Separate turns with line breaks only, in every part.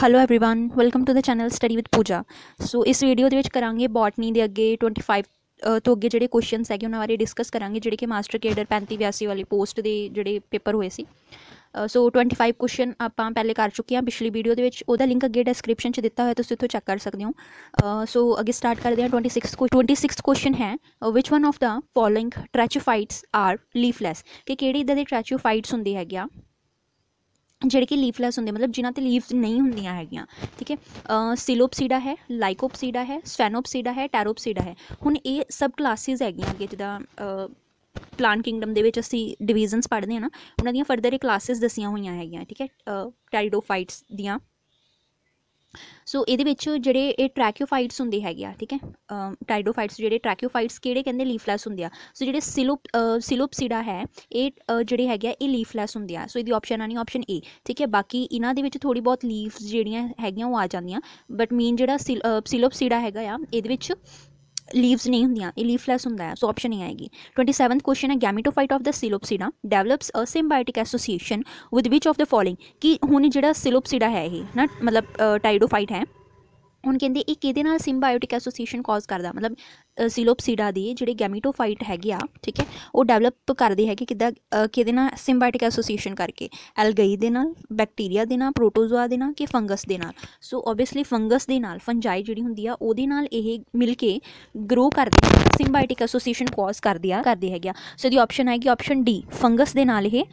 Hello everyone welcome to the channel study with Pooja so ਇਸ video ਦੇ ਵਿੱਚ ਕਰਾਂਗੇ ਬੋਟਨੀ ਦੇ ਅੱਗੇ 25 ਤੋਂ ਅੱਗੇ ਜਿਹੜੇ ਕੁਐਸਚਨਸ ਹੈਗੇ ਉਹਨਾਂ ਬਾਰੇ ਡਿਸਕਸ ਕਰਾਂਗੇ ਜਿਹੜੇ ਕਿ ਮਾਸਟਰ ਕੇਡਰ 35 82 ਵਾਲੀ ਪੋਸਟ ਦੇ ਜਿਹੜੇ ਪੇਪਰ ਹੋਏ ਸੀ ਸੋ 25 ਕੁਐਸਚਨ ਆਪਾਂ ਪਹਿਲੇ ਕਰ ਚੁੱਕੇ ਹਾਂ ਪਿਛਲੀ ਵੀਡੀਓ ਦੇ ਵਿੱਚ ਉਹਦਾ ਲਿੰਕ ਅੱਗੇ ਡਿਸਕ੍ਰਿਪਸ਼ਨ 'ਚ ਦਿੱਤਾ ਹੋਇਆ ਤੁਸੀਂ ਉੱਥੋਂ ਚੈੱਕ ਕਰ ਸਕਦੇ ਹੋ ਸੋ ਅੱਗੇ ਸਟਾਰਟ ਕਰਦੇ ਹਾਂ 26 26 ਕੁਐਸਚਨ ਹੈ which one of the following tracheophytes are leafless ਕਿ ਕਿਹੜੀ ਇਦਾਂ ਦੀ ਟ੍ਰੈਚੋਫਾਈਟਸ ਹੁੰਦੀ ਹੈਗੀ ਆ ਜਿਹੜੇ ਕਿ ਲੀਫਲੈਸ ਹੁੰਦੇ ਮਤਲਬ ਜਿਨ੍ਹਾਂ ਤੇ ਲੀਫਸ ਨਹੀਂ ਹੁੰਦੀਆਂ ਹੈਗੀਆਂ ਠੀਕ ਹੈ ਸਿਲੋਪਸੀਡਾ ਹੈ ਲਾਈਕੋਪਸੀਡਾ ਹੈ ਸਟੈਨੋਪਸੀਡਾ ਹੈ ਟੈਰੋਪਸੀਡਾ ਹੈ ਹੁਣ ਇਹ ਸਬ ਕਲਾਸਿਸ ਹੈਗੀਆਂ ਅੱਗੇ ਜਿਹਦਾ ਪਲਾਂਟ ਕਿੰਗਡਮ ਦੇ ਵਿੱਚ ਅਸੀਂ ਡਿਵੀਜ਼ਨਸ ਪੜ੍ਹਦੇ ਹਾਂ ਨਾ ਉਹਨਾਂ ਦੀਆਂ ਫਰਦਰ ਇਹ ਕਲਾਸਿਸ ਦਸੀਆਂ ਹੋਈਆਂ ਹੈਗੀਆਂ ਠੀਕ ਹੈ ਟੈਰੀਡੋਫਾਈਟਸ ਦੀਆਂ ਸੋ ਇਹਦੇ ਵਿੱਚ ਜਿਹੜੇ ਇਹ ਟ੍ਰੈਕਿਓਫਾਈਟਸ ਹੁੰਦੇ ਹੈਗੇ ਆ ਠੀਕ ਹੈ ਟਾਈਡੋਫਾਈਟਸ ਜਿਹੜੇ ਟ੍ਰੈਕਿਓਫਾਈਟਸ ਕਿਹੜੇ ਕਹਿੰਦੇ ਲੀਫਲੈਸ ਹੁੰਦੇ ਆ ਸੋ ਜਿਹੜੇ ਸਿਲੋਪ ਸਿਲੋਪਸੀਡਾ ਹੈ ਇਹ ਜਿਹੜੇ ਹੈਗੇ ਆ ਇਹ ਲੀਫਲੈਸ ਹੁੰਦੇ ਆ ਸੋ ਇਹਦੀ ਆਪਸ਼ਨ ਆਣੀ ਆਪਸ਼ਨ ਏ ਠੀਕ ਹੈ ਬਾਕੀ ਇਹਨਾਂ ਦੇ ਵਿੱਚ ਥੋੜੀ ਬਹੁਤ ਲੀਫਸ ਜਿਹੜੀਆਂ ਹੈਗੀਆਂ ਉਹ ਆ ਜਾਂਦੀਆਂ ਬਟ ਮੇਨ ਜਿਹੜਾ ਸਿਲੋਪਸੀਡਾ ਹੈਗਾ ਆ ਇਹਦੇ ਵਿੱਚ ਲੀਵਸ ਨਹੀਂ ਹੁੰਦੀਆਂ ਇਹ ਲੀਫਲੈਸ ਹੁੰਦਾ ਹੈ ਸੋ ਆਪਸ਼ਨ ਨਹੀਂ ਆਏਗੀ 27th ਕੁਐਸਚਨ ਹੈ gametophyte of the psilopsida develops a symbiotic association with which of the following ਕਿ ਹੁਣ ਜਿਹੜਾ ਸਿਲੋਪਸੀਡਾ ਹੈ ਇਹ ਨਾ ਮਤਲਬ ਟਾਈਡੋਫਾਈਟ ਹੈ ਹੁਣ ਕਹਿੰਦੇ ਇਹ ਕਿਹਦੇ ਨਾਲ ਸਿੰਬਾਇਓਟਿਕ ਐਸੋਸੀਏਸ਼ਨ ਕਾਜ਼ ਕਰਦਾ ਮਤਲਬ सिलोपसीडा की जी गैमीटोफाइट हैगी ठीक है वो डैवलप करते हैं कि कि सिंबायटिक एसोसीएशन करके एलगई के बैक्टीरिया के प्रोटोजुआ के कि फंगस के सो ओबियसली फंगस के फंजाई जी होंगी यह मिल के ग्रो कर सिंबायटिक एसोसीएशन कॉज कर दिया करते हैं सो द ऑप्शन है ऑप्शन डी फंगस के नाल यह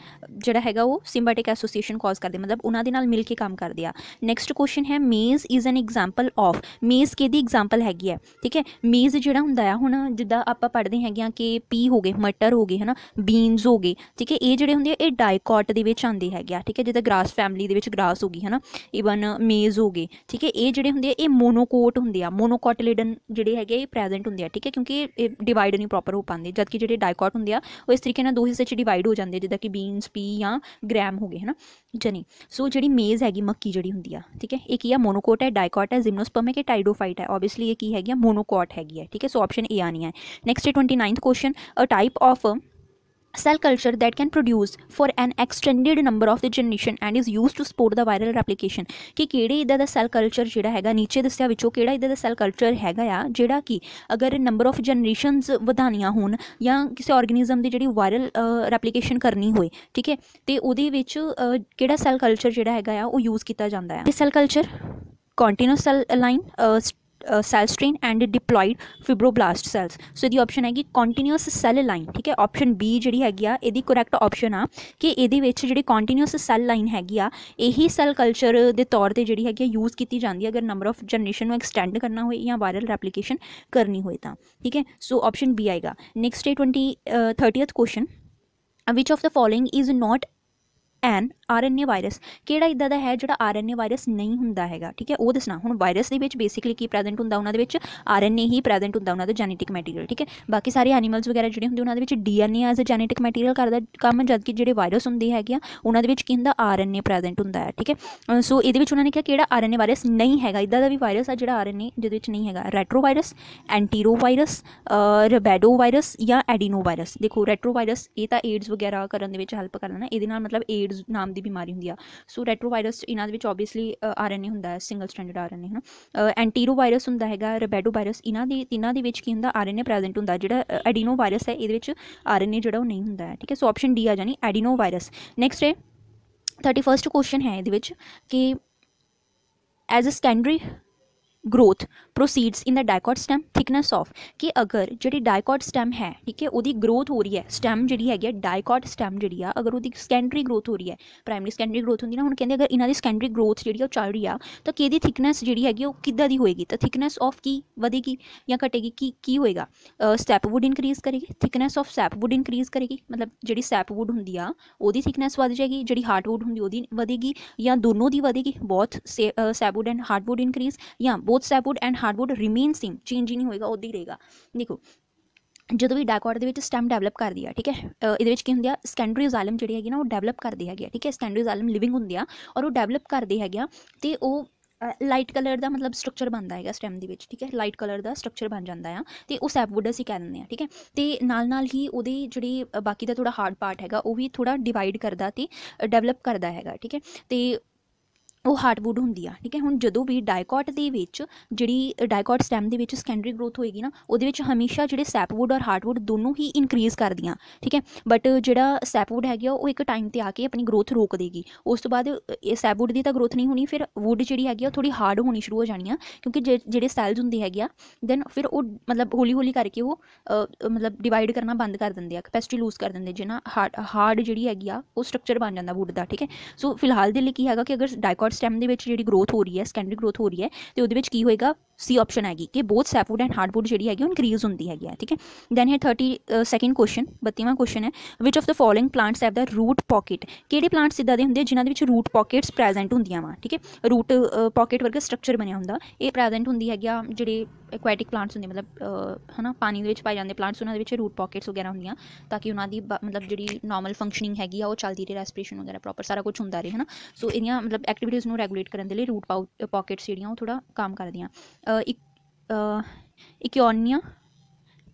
जोड़ा है वो सिंबायटिक एसोसीएशन कॉज करते मतलब उन्होंने मिल के काम करते हैं नैक्सट क्वेश्चन है मेज़ इज़ एन एग्जाम्पल ऑफ मेज़ के एग्जाम्पल हैगी है ठीक है मेज़ जो ਹੁੰਦਾ ਆ ਹੁਣ ਜਿੱਦਾਂ ਆਪਾਂ ਪੜ੍ਹਦੇ ਹੈਗੇ ਆ ਕਿ ਪੀ ਹੋ ਗਏ ਮਟਰ ਹੋ ਗਏ ਹਨਾ ਬੀਨਸ ਹੋ ਗਏ ਠੀਕ ਹੈ ਇਹ ਜਿਹੜੇ ਹੁੰਦੇ ਆ ਇਹ ਡਾਈਕੋਟ ਦੇ ਵਿੱਚ ਆਉਂਦੇ ਹੈਗੇ ਆ ਠੀਕ ਹੈ ਜਿੱਦਾਂ ਗ੍ਰਾਸ ਫੈਮਿਲੀ ਦੇ ਵਿੱਚ ਗ੍ਰਾਸ ਹੋ ਗਈ ਹਨਾ ਈਵਨ ਮੇਜ਼ ਹੋ ਗਏ ਠੀਕ ਹੈ ਇਹ ਜਿਹੜੇ ਹੁੰਦੇ ਆ ਇਹ ਮੋਨੋਕੋਟ ਹੁੰਦੇ ਆ ਮੋਨੋਕੋਟਿਲਡਨ ਜਿਹੜੇ ਹੈਗੇ ਇਹ ਪ੍ਰੈਜ਼ੈਂਟ ਹੁੰਦੇ ਆ ਠੀਕ ਹੈ ਕਿਉਂਕਿ ਇਹ ਡਿਵਾਈਡ ਨਹੀਂ ਪ੍ਰੋਪਰ ਹੋ ਪਾਉਂਦੇ ਜਦਕਿ ਜਿਹੜੇ ਡਾਈਕੋਟ ਹੁੰਦੇ ਆ ਉਹ ਇਸ ਤਰੀਕੇ ਨਾਲ ਦੋ ਹਿੱਸੇ 'ਚ ਡਿਵਾਈਡ ਹੋ ਜਾਂਦੇ ਜਿੱਦਾਂ ਕਿ ਬੀਨਸ ਪੀ ਜਾਂ ਗ੍ਰੈਮ ਹੋ ਗਏ ਹਨਾ जनी सो so, जी मेज़ हैगी मक्की जी होंगी है ठीक है एक है मोनोकोट है डायकॉट है जिमनोसपम है कि टाइडोफाइट है ओबियसली की हैगी मोनोकॉट हैगी है ठीक है सो ऑप्शन ए आनी है next twenty ninth question a type of cell culture that can produce for an extended number of the generation and is used to support the viral replication ਕਿ ਕਿਹੜੇ ਇਦਾਂ ਦਾ cell culture ਜਿਹੜਾ ਹੈਗਾ ਨੀਚੇ ਦੱਸਿਆ ਵਿੱਚੋਂ ਕਿਹੜਾ ਇਦਾਂ ਦਾ ਸੈਲ ਕਲਚਰ ਹੈਗਾ ਆ ਜਿਹੜਾ ਕਿ ਅਗਰ ਨੰਬਰ ਆਫ ਜਨਰੇਸ਼ਨਸ ਵਧਾਨੀਆਂ ਹੋਣ ਜਾਂ ਕਿਸੇ ਆਰਗੇਨਿਜ਼ਮ ਦੀ ਜਿਹੜੀ ਵਾਇਰਲ ਰੈਪਲੀਕੇਸ਼ਨ ਕਰਨੀ ਹੋਏ ਠੀਕ ਹੈ ਤੇ ਉਹਦੇ ਵਿੱਚ ਕਿਹੜਾ ਸੈਲ ਕਲਚਰ ਜਿਹੜਾ ਹੈਗਾ ਆ ਉਹ ਯੂਜ਼ ਕੀਤਾ ਜਾਂਦਾ ਆ ਇਹ cell culture continuous cell line cell strain and diploid fibroblast cells so ਇਹਦੀ ਆਪਸ਼ਨ ਹੈਗੀ ਕੰਟੀਨਿਊਸ ਸੈੱਲ ਲਾਈਨ ਠੀਕ ਹੈ ਆਪਸ਼ਨ ਬੀ ਜਿਹੜੀ ਹੈਗੀ ਆ ਇਹਦੀ ਕਰੈਕਟ ਆਪਸ਼ਨ ਆ ਕਿ ਇਹਦੇ ਵਿੱਚ ਜਿਹੜੀ ਕੰਟੀਨਿਊਸ ਸੈੱਲ ਲਾਈਨ ਹੈਗੀ ਆ ਇਹੀ ਸੈੱਲ ਕਲਚਰ ਦੇ ਤੌਰ ਤੇ ਜਿਹੜੀ ਹੈਗੀ ਆ ਯੂਜ਼ ਕੀਤੀ ਜਾਂਦੀ ਹੈ ਅਗਰ ਨੰਬਰ ਆਫ ਜਨਰੇਸ਼ਨ ਨੂੰ ਐਕਸਟੈਂਡ ਕਰਨਾ ਹੋਏ ਜਾਂ ਵਾਇਰਲ ਰੈਪਲੀਕੇਸ਼ਨ ਕਰਨੀ ਹੋਏ ਤਾਂ ਠੀਕ ਹੈ ਸੋ ਆਪਸ਼ਨ ਬੀ ਆਏਗਾ ਨੈਕਸਟ ਹੈ 20 30th question which of the following is not an RNA virus ਕਿਹੜਾ ਇਦਾਂ ਦਾ ਹੈ ਜਿਹੜਾ ਆਰਐਨਏ ਵਾਇਰਸ ਨਹੀਂ ਹੁੰਦਾ ਹੈਗਾ ਠੀਕ ਹੈ ਉਹ ਦੱਸਣਾ ਹੁਣ ਵਾਇਰਸ ਦੇ ਵਿੱਚ ਬੇਸਿਕਲੀ ਕੀ ਪ੍ਰੈਜ਼ੈਂਟ ਹੁੰਦਾ ਉਹਨਾਂ ਦੇ ਵਿੱਚ ਆਰਐਨਏ ਹੀ ਪ੍ਰੈਜ਼ੈਂਟ ਹੁੰਦਾ ਉਹਨਾਂ ਦਾ ਜੈਨੇਟਿਕ ਮੈਟੀਰੀਅਲ ਠੀਕ ਹੈ ਬਾਕੀ ਸਾਰੇ ਐਨੀਮਲਸ ਵਗੈਰਾ ਜਿਹੜੇ ਹੁੰਦੇ ਉਹਨਾਂ ਦੇ ਵਿੱਚ DNA as a genetic material ਕਰਦਾ ਕੰਮ ਜਦ ਕਿ ਜਿਹੜੇ ਵਾਇਰਸ ਹੁੰਦੇ ਹੈਗੇ ਆ ਉਹਨਾਂ ਦੇ ਵਿੱਚ ਕੀ ਹੁੰਦਾ ਆਰਐਨਏ ਪ੍ਰੈਜ਼ੈਂਟ ਹੁੰਦਾ ਹੈ ਠੀਕ ਹੈ ਸੋ ਇਹਦੇ ਵਿੱਚ ਉਹਨਾਂ ਨੇ ਕਿਹਾ ਕਿਹੜਾ ਆਰਐਨਏ ਵਾਇਰਸ ਨਹੀਂ ਹੈਗਾ ਇਦਾਂ ਦਾ ਵੀ ਵਾਇਰਸ ਆ ਜਿਹੜਾ ਆਰਐਨਏ ਜਿਹਦੇ ਵਿੱਚ ਨਹੀਂ ਹੈਗਾ ਵਾਇਰਸ ਰਬੈਡੋ ਵਾਇਰਸ ਜਾਂ ਵਾਇਰਸ ਦੇਖੋ ਵਾਇਰਸ ਇਹ ਤਾਂ ਏਡਸ ਵਗੈਰਾ ਕਰਨ ਦੇ ਵਿੱਚ ਹੈਲਪ ਕਰਦਾ ਨਾ ਇਹਦੇ ਨਾਲ ਮਤਲਬ ਏਡਜ਼ ਨਾਮ ਦੀ ਬਿਮਾਰੀ ਹੁੰਦੀ ਆ ਸੋ ਰੈਟ੍ਰੋਵਾਇਰਸ ਇਹਨਾਂ ਦੇ ਵਿੱਚ ਆਬਵੀਅਸਲੀ ਆਰਐਨਏ ਹੁੰਦਾ ਹੈ ਸਿੰਗਲ ਸਟ੍ਰੈਂਡਡ ਆਰਐਨਏ ਹਨਾ ਐਂਟੀਰੋਵਾਇਰਸ ਹੁੰਦਾ ਹੈਗਾ ਰੈਬੈਡੋਵਾਇਰਸ ਇਹਨਾਂ ਦੇ ਤਿੰਨਾਂ ਦੇ ਵਿੱਚ ਕੀ ਹੁੰਦਾ ਆਰਐਨਏ ਪ੍ਰੈਜ਼ੈਂਟ ਹੁੰਦਾ ਜਿਹੜਾ ਐਡੀਨੋਵਾਇਰਸ ਹੈ ਇਹਦੇ ਵਿੱਚ ਆਰਐਨਏ ਜਿਹੜਾ ਉਹ ਨਹੀਂ ਹੁੰਦਾ ਹੈ ਠੀਕ ਹੈ ਸੋ ਆਪਸ਼ਨ ਡੀ ਆ ਜਾਣੀ ਐਡੀਨੋਵਾਇਰਸ ਨੈਕਸਟ ਹੈ 31st ਕੁਐਸਚਨ ਹੈ ਇਹਦੇ ਵਿੱਚ ਕਿ as a secondary growth proceeds in the dicot stem thickness of कि अगर जी डायकॉट स्टैम है ठीक है वो ग्रोथ हो रही है स्टैम जी है डायकॉट स्टैम जी अगर वो सकेंडरी ग्रोथ हो रही है प्राइमरी सकेंडरी ग्रोथ होंगी ना हम कहते अगर इन्हों की सैकेंडरी ग्रोथ जी चल रही है तो कि थिकनैस जी है कि होएगी तो थिकनैस ऑफ की वधेगी या घटेगी की की होएगा सैपवुड इनक्रीज़ करेगी थिकनैस ऑफ सैपवुड इनक्रीज़ करेगी मतलब जी सैपवुड होंगी वो थिकनैस बढ़ जाएगी जी हार्डवुड होंगी वेगी या दोनों की वधेगी बहुत से सैपवुड एंड हार्डवुड इनक्रीज़ या both sapwood and hardwood remain same change ਹੀ ਨਹੀਂ ਹੋਏਗਾ ਉਦਾਂ ਹੀ ਰਹੇਗਾ ਦੇਖੋ ਜਦੋਂ ਵੀ ਡੈਕੋਰਡ ਦੇ ਵਿੱਚ ਸਟੈਮ ਡਿਵੈਲਪ ਕਰਦੀ ਆ ਠੀਕ ਹੈ ਇਹਦੇ ਵਿੱਚ ਕੀ ਹੁੰਦੀ ਆ ਸਕੈਂਡਰੀ ਜ਼ਾਲਮ ਜਿਹੜੀ ਹੈਗੀ ਨਾ ਉਹ ਡਿਵੈਲਪ ਕਰਦੀ ਹੈਗੀ ਆ ਠੀਕ ਹੈ ਸਕੈਂਡਰੀ ਜ਼ਾਲਮ ਲਿਵਿੰਗ ਹੁੰਦੀ ਆ ਔਰ ਉਹ ਡਿਵੈਲਪ ਕਰਦੀ ਹੈਗੀ ਆ ਤੇ ਉਹ ਲਾਈਟ ਕਲਰ ਦਾ ਮਤਲਬ ਸਟਰਕਚਰ ਬਣਦਾ ਹੈਗਾ ਸਟੈਮ ਦੇ ਵਿੱਚ ਠੀਕ ਹੈ ਲਾਈਟ ਕਲਰ ਦਾ ਸਟਰਕਚਰ ਬਣ ਜਾਂਦਾ ਆ ਤੇ ਉਹ ਸੈਪਵੁੱਡ ਅਸੀਂ ਕਹਿ ਦਿੰਦੇ ਆ ਠੀਕ ਹੈ ਤੇ ਨਾਲ ਨਾਲ ਹੀ ਉਹਦੇ ਜਿਹੜੀ ਬਾਕੀ ਦਾ ਥੋੜਾ ਹਾਰਡ ਪਾਰਟ ਹੈਗਾ ਉਹ ਵੀ ਥੋੜਾ ਡਿਵਾਈਡ ਕਰਦਾ ਤੇ ਡਿਵੈਲਪ ਕਰਦਾ ਹੈਗਾ ਠੀਕ ਹੈ ਤੇ ਉਹ ਹਾਰਡਵੁੱਡ ਹੁੰਦੀ ਆ ਠੀਕ ਹੈ ਹੁਣ ਜਦੋਂ ਵੀ ਡਾਈਕੋਟ ਦੇ ਵਿੱਚ ਜਿਹੜੀ ਡਾਈਕੋਟ ਸਟੈਮ ਦੇ ਵਿੱਚ ਸੈਕੰਡਰੀ ਗਰੋਥ ਹੋਏਗੀ ਨਾ ਉਹਦੇ ਵਿੱਚ ਹਮੇਸ਼ਾ ਜਿਹੜੇ ਸੈਪਵੁੱਡ ਔਰ ਹਾਰਡਵੁੱਡ ਦੋਨੋਂ ਹੀ ਇਨਕਰੀਜ਼ ਕਰਦੀਆਂ ਠੀਕ ਹੈ ਬਟ ਜਿਹੜਾ ਸੈਪਵੁੱਡ ਹੈਗਾ ਉਹ ਇੱਕ ਟਾਈਮ ਤੇ ਆ ਕੇ ਆਪਣੀ ਗਰੋਥ ਰੋਕ ਦੇਗੀ ਉਸ ਤੋਂ ਬਾਅਦ ਇਹ ਸੈਪਵੁੱਡ ਦੀ ਤਾਂ ਗਰੋਥ ਨਹੀਂ ਹੋਣੀ ਫਿਰ ਵੁੱਡ ਜਿਹੜੀ ਹੈਗੀ ਉਹ ਥੋੜੀ ਹਾਰਡ ਹੋਣੀ ਸ਼ੁਰੂ ਹੋ ਜਾਣੀ ਆ ਕਿਉਂਕਿ ਜਿਹੜੇ ਸੈਲਸ ਹੁੰਦੇ ਹੈਗੇ ਆ ਦੈਨ ਫਿਰ ਉਹ ਮਤਲਬ ਹੌਲੀ ਹੌਲੀ ਕਰਕੇ ਉਹ ਮਤਲਬ ਡਿਵਾਈਡ ਕਰਨਾ ਬੰਦ ਕਰ ਦਿੰਦੇ ਆ ਕਪੈਸਿਟੀ ਲੂਜ਼ ਕਰ ਦਿੰਦੇ ਜਿਹਨਾਂ ਹਾਰਡ ਜਿਹੜੀ ਹੈਗੀ ਆ ਉਹ ਸਟਰਕਚਰ ਬਣ ਜਾਂਦਾ ਵੁੱਡ ਦਾ ਠੀਕ ਹੈ ਸੋ ਫਿਲਹਾਲ ਦੇ ਲਈ ਕੀ ਹੈਗਾ ਕਿ ਅਗਰ ਡਾਈਕੋਟ ਥਰਡ ਸਟੈਮ ਦੇ ਵਿੱਚ ਜਿਹੜੀ ਗਰੋਥ ਹੋ ਰਹੀ ਹੈ ਸੈਕੰਡਰੀ ਗਰੋਥ ਹੋ ਰਹੀ ਹੈ ਤੇ ਉਹਦੇ ਵਿੱਚ ਕੀ ਹੋਏਗਾ ਸੀ ਆਪਸ਼ਨ ਹੈਗੀ ਕਿ ਬੋਥ ਸੈਫੂਡ ਐਂਡ ਹਾਰਡਵੁੱਡ ਜਿਹੜੀ ਹੈਗੀ ਉਹ ਇਨਕਰੀਜ਼ ਹੁੰਦੀ ਹੈਗੀ ਹੈ ਠੀਕ ਹੈ ਦੈਨ ਹੈ 30 ਸੈਕਿੰਡ ਕੁਐਸਚਨ 32ਵਾਂ ਕੁਐਸਚਨ ਹੈ which of the following plants have the root pocket ਕਿਹੜੇ ਪਲਾਂਟਸ ਇਦਾਂ ਦੇ ਹੁੰਦੇ ਜਿਨ੍ਹਾਂ ਦੇ ਵਿੱਚ ਰੂਟ ਪਾਕਟਸ ਪ੍ਰੈਜ਼ੈਂਟ ਹੁੰਦੀਆਂ ਵਾ ਠੀਕ ਹੈ ਰੂਟ ਪਾਕਟ ਵਰਗਾ ਸਟਰਕਚਰ ਬਣਿਆ ਹੁੰਦਾ ਇਹ ਪ੍ਰੈਜ਼ੈਂਟ ਹੁੰਦੀ ਹੈਗੀ ਆ ਜਿਹੜੇ ਐਕੁਆਟਿਕ ਪਲਾਂਟਸ ਹੁੰਦੇ ਮਤਲਬ ਹਨਾ ਪਾਣੀ ਦੇ ਵਿੱਚ ਪਾਏ ਜਾਂਦੇ ਪਲਾਂਟਸ ਉਹਨਾਂ ਦੇ ਵਿੱਚ ਰੂਟ ਪਾਕਟਸ ਵਗੈਰਾ ਹੁੰਦੀਆਂ ਤਾਂ ਕਿ ਉਹਨਾਂ ਦੀ ਮਤਲਬ ਜਿਹੜੀ ਨਾਰਮਲ ਫੰਕਸ਼ਨਿੰਗ ਹੈਗੀ ਆ ਉਹ ਚੱਲਦੀ ਰਹੇ ਰੈਸਪੀਰੇਸ਼ਨ ਵਗੈਰਾ ਪ੍ਰੋਪਰ ਸਾਰਾ ਕੁਝ ਹੁੰਦਾ ਰਹੇ ਹਨਾ ਸੋ ਇਹਨੀਆਂ ਮਤਲਬ ਐਕਟੀਵਿਟੀਜ਼ ਨੂੰ ਰੈਗੂਲੇਟ ਕਰਨ ਦੇ ਲਈ ਰੂਟ ਪਾਕਟਸ ਜਿਹੜੀਆਂ ਉਹ ਥੋੜਾ ਕੰਮ ਕਰਦੀਆਂ ਇੱਕ ਇਕਿਓਨੀਆ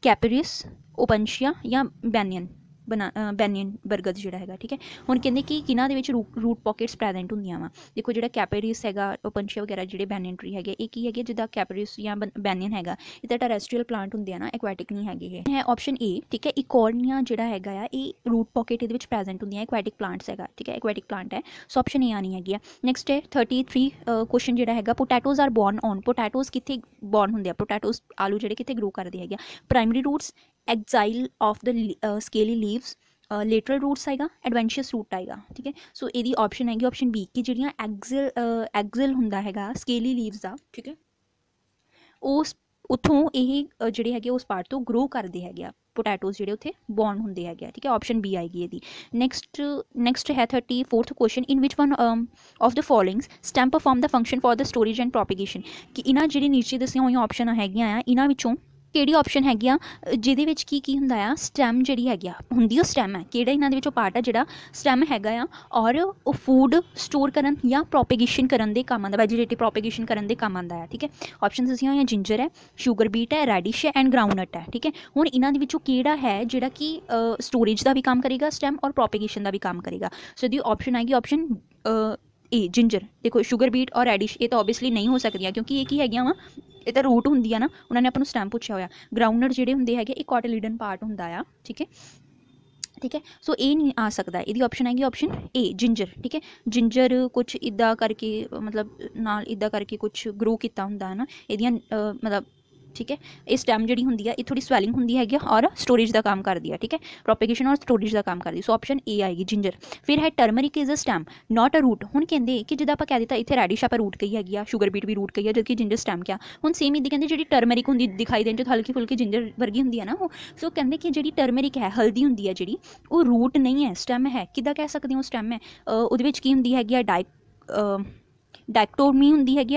ਕੈਪਰੀਸ ਓਪਨਸ਼ੀਆ ਜਾਂ ਬੈਨੀਅਨ ਬਨਾ ਬੈਨੀਅਨ ਬਰਗਦ ਜਿਹੜਾ ਹੈਗਾ ਠੀਕ ਹੈ ਹੁਣ ਕਹਿੰਦੇ ਕਿ ਕਿਨਾਂ ਦੇ ਵਿੱਚ ਰੂਟ ਪਾਕਟਸ ਪ੍ਰੈਜ਼ੈਂਟ ਹੁੰਦੀਆਂ ਵਾ ਦੇਖੋ ਜਿਹੜਾ ਕੈਪੇਰੀਸ ਹੈਗਾ ਓਪਨਸ਼ੇ ਵਗੈਰਾ ਜਿਹੜੇ ਬੈਨੀਅਨ ਟਰੀ ਹੈਗੇ ਇਹ ਕੀ ਹੈਗੇ ਜਿੱਦਾਂ ਕੈਪੇਰੀਸ ਜਾਂ ਬੈਨੀਅਨ ਹੈਗਾ ਇਹ ਤਾਂ ਟੈਰੈਸਟਰੀਅਲ ਪਲਾਂਟ ਹੁੰਦੇ ਆ ਨਾ ਐਕੁਆਟਿਕ ਨਹੀਂ ਹੈਗੇ ਇਹ ਹੈ ਆਪਸ਼ਨ ਏ ਠੀਕ ਹੈ ਇਕੋਰਨੀਆ ਜਿਹੜਾ ਹੈਗਾ ਆ ਇਹ ਰੂਟ ਪਾਕਟ ਇਹਦੇ ਵਿੱਚ ਪ੍ਰੈਜ਼ੈਂਟ ਹੁੰਦੀਆਂ ਐਕੁਆਟਿਕ ਪਲਾਂਟਸ ਹੈਗਾ ਠੀਕ ਹੈ ਐਕੁਆਟਿਕ ਪਲਾਂਟ ਹੈ ਸੋ ਆਪਸ਼ਨ ਏ ਆਣੀ ਹੈਗੀ ਆ ਨੈਕਸਟ ਹੈ 33 ਕੁਐਸਚਨ ਜਿਹੜਾ ਹੈਗਾ potatoes are borne on potatoes ਕਿੱਥੇ ਬੋਰਨ ਹੁੰਦੇ ਆ ਪੋਟੈਟੋਜ਼ ਆਲੂ ਜਿਹੜੇ ਕਿੱਥੇ ਗਰੋ ਕਰਦੇ ਹੈਗੇ primary roots axil of the scaly leaves lateral roots ਆਏਗਾ ਐਡਵੈਂਚਰਸ ਰੂਟ ਆਏਗਾ ਠੀਕ ਹੈ ਸੋ ਇਹਦੀ ਆਪਸ਼ਨ ਹੈਗੀ ਆਪਸ਼ਨ ਬੀ ਕਿ ਜਿਹੜੀਆਂ ਐਗਜ਼ਲ ਐਗਜ਼ਲ uh, ਹੁੰਦਾ ਹੈਗਾ ਸਕੇਲੀ ਲੀਵਸ ਦਾ ਠੀਕ ਹੈ ਉਸ ਉਥੋਂ ਇਹ ਜਿਹੜੇ ਹੈਗੇ ਉਸ ਪਾਰਟ ਤੋਂ ਗਰੋ ਕਰਦੇ ਹੈਗੇ ਆ ਪੋਟੈਟੋਸ ਜਿਹੜੇ ਉੱਥੇ ਬੌਰਨ ਹੁੰਦੇ ਹੈਗੇ ਆ ਠੀਕ ਹੈ ਆਪਸ਼ਨ ਬੀ ਆਏਗੀ ਇਹਦੀ ਨੈਕਸਟ ਨੈਕਸਟ ਹੈ 34th question in which one of the followings stem perform the function for the storage and propagation ਕਿ ਇਹਨਾਂ ਜਿਹੜੇ ਨੀਚੇ ਦੱਸੀਆਂ ਹੋਈਆਂ ਆਪਸ਼ਨਾਂ ਹੈਗੀਆਂ ਆ ਇਹਨਾਂ ਵਿੱਚੋਂ कि ऑप्शन हैगी जिद की की हों स्टैम जी है होंगी स्टैम है कि इन पार्ट है जोड़ा स्टैम हैगा और फूड स्टोर कर प्रोपीगेशन कर काम आता वैजीटेटिव प्रोपीगेशन कर काम आता है ठीक है ऑप्शन दसिया हुई जिंजर है शुगर बीट है रैडिश है एंड ग्राउंडनट है ठीक है हूँ इन कि है जोड़ा कि स्टोरेज का भी काम करेगा स्टैम और प्रोपीगेशन का भी काम करेगा सो दी ऑप्शन आएगी ऑप्शन ए जिंजर देखो शुगर बीट और रेडिश ये तो ऑब्वियसली नहीं हो सकती क्योंकि ये की है वहाँ ਇਹ ਤਾਂ ਰੂਟ ਹੁੰਦੀ ਆ ਨਾ ਉਹਨਾਂ ਨੇ ਆਪਾਂ ਨੂੰ ਸਟੈਮ ਪੁੱਛਿਆ ਹੋਇਆ ਗਰਾਊਂਡਨਟ ਜਿਹੜੇ ਹੁੰਦੇ ਹੈਗੇ ਇਹ ਕੋਟਲੀਡਨ ਪਾਰਟ ਹੁੰਦਾ ਆ ਠੀਕ ਹੈ ਠੀਕ ਹੈ ਸੋ ਇਹ ਨਹੀਂ ਆ ਸਕਦਾ ਇਹਦੀ ਆਪਸ਼ਨ ਹੈਗੀ ਆਪਸ਼ਨ ਏ ਜਿੰਜਰ ਠੀਕ ਹੈ ਜਿੰਜਰ ਕੁਝ ਇਦਾਂ ਕਰਕੇ ਮਤਲਬ ਨਾਲ ਇਦਾਂ ਕਰਕੇ ਕੁਝ ਗਰੋ ਕੀਤਾ ਹੁੰਦਾ ਹੈ ਨਾ ਇਹਦੀਆਂ ਮਤਲਬ ठीक है इस स्टैम जी होंगी है थोड़ी स्वैलिंग होंगी है और स्टोरेज का काम करती है ठीक है प्रोपीगेशन और स्टोरेज का काम करती सो ऑप्शन ए आएगी जिंजर फिर है turmeric is a stem not a root हूँ कहें कि जब आप कह दिता इतने रेडिशा पर रूट कही हैगी शुगर बीट भी रूट कही है जबकि जिंजर स्टैम क्या हूँ सेम इतनी कहते जी टर्मरिक होंगी दिखाई देने हल्की फुल्की जिंजर वर्गी होंगी है ना वो सो कहें कि जी टर्मरिक है हल्दी होंगी है जी रूट नहीं है स्टैम है कि कह सकते हो स्टैम है उद्देश्य की होंगी हैगी डाय डायकटोमी होंगी हैगी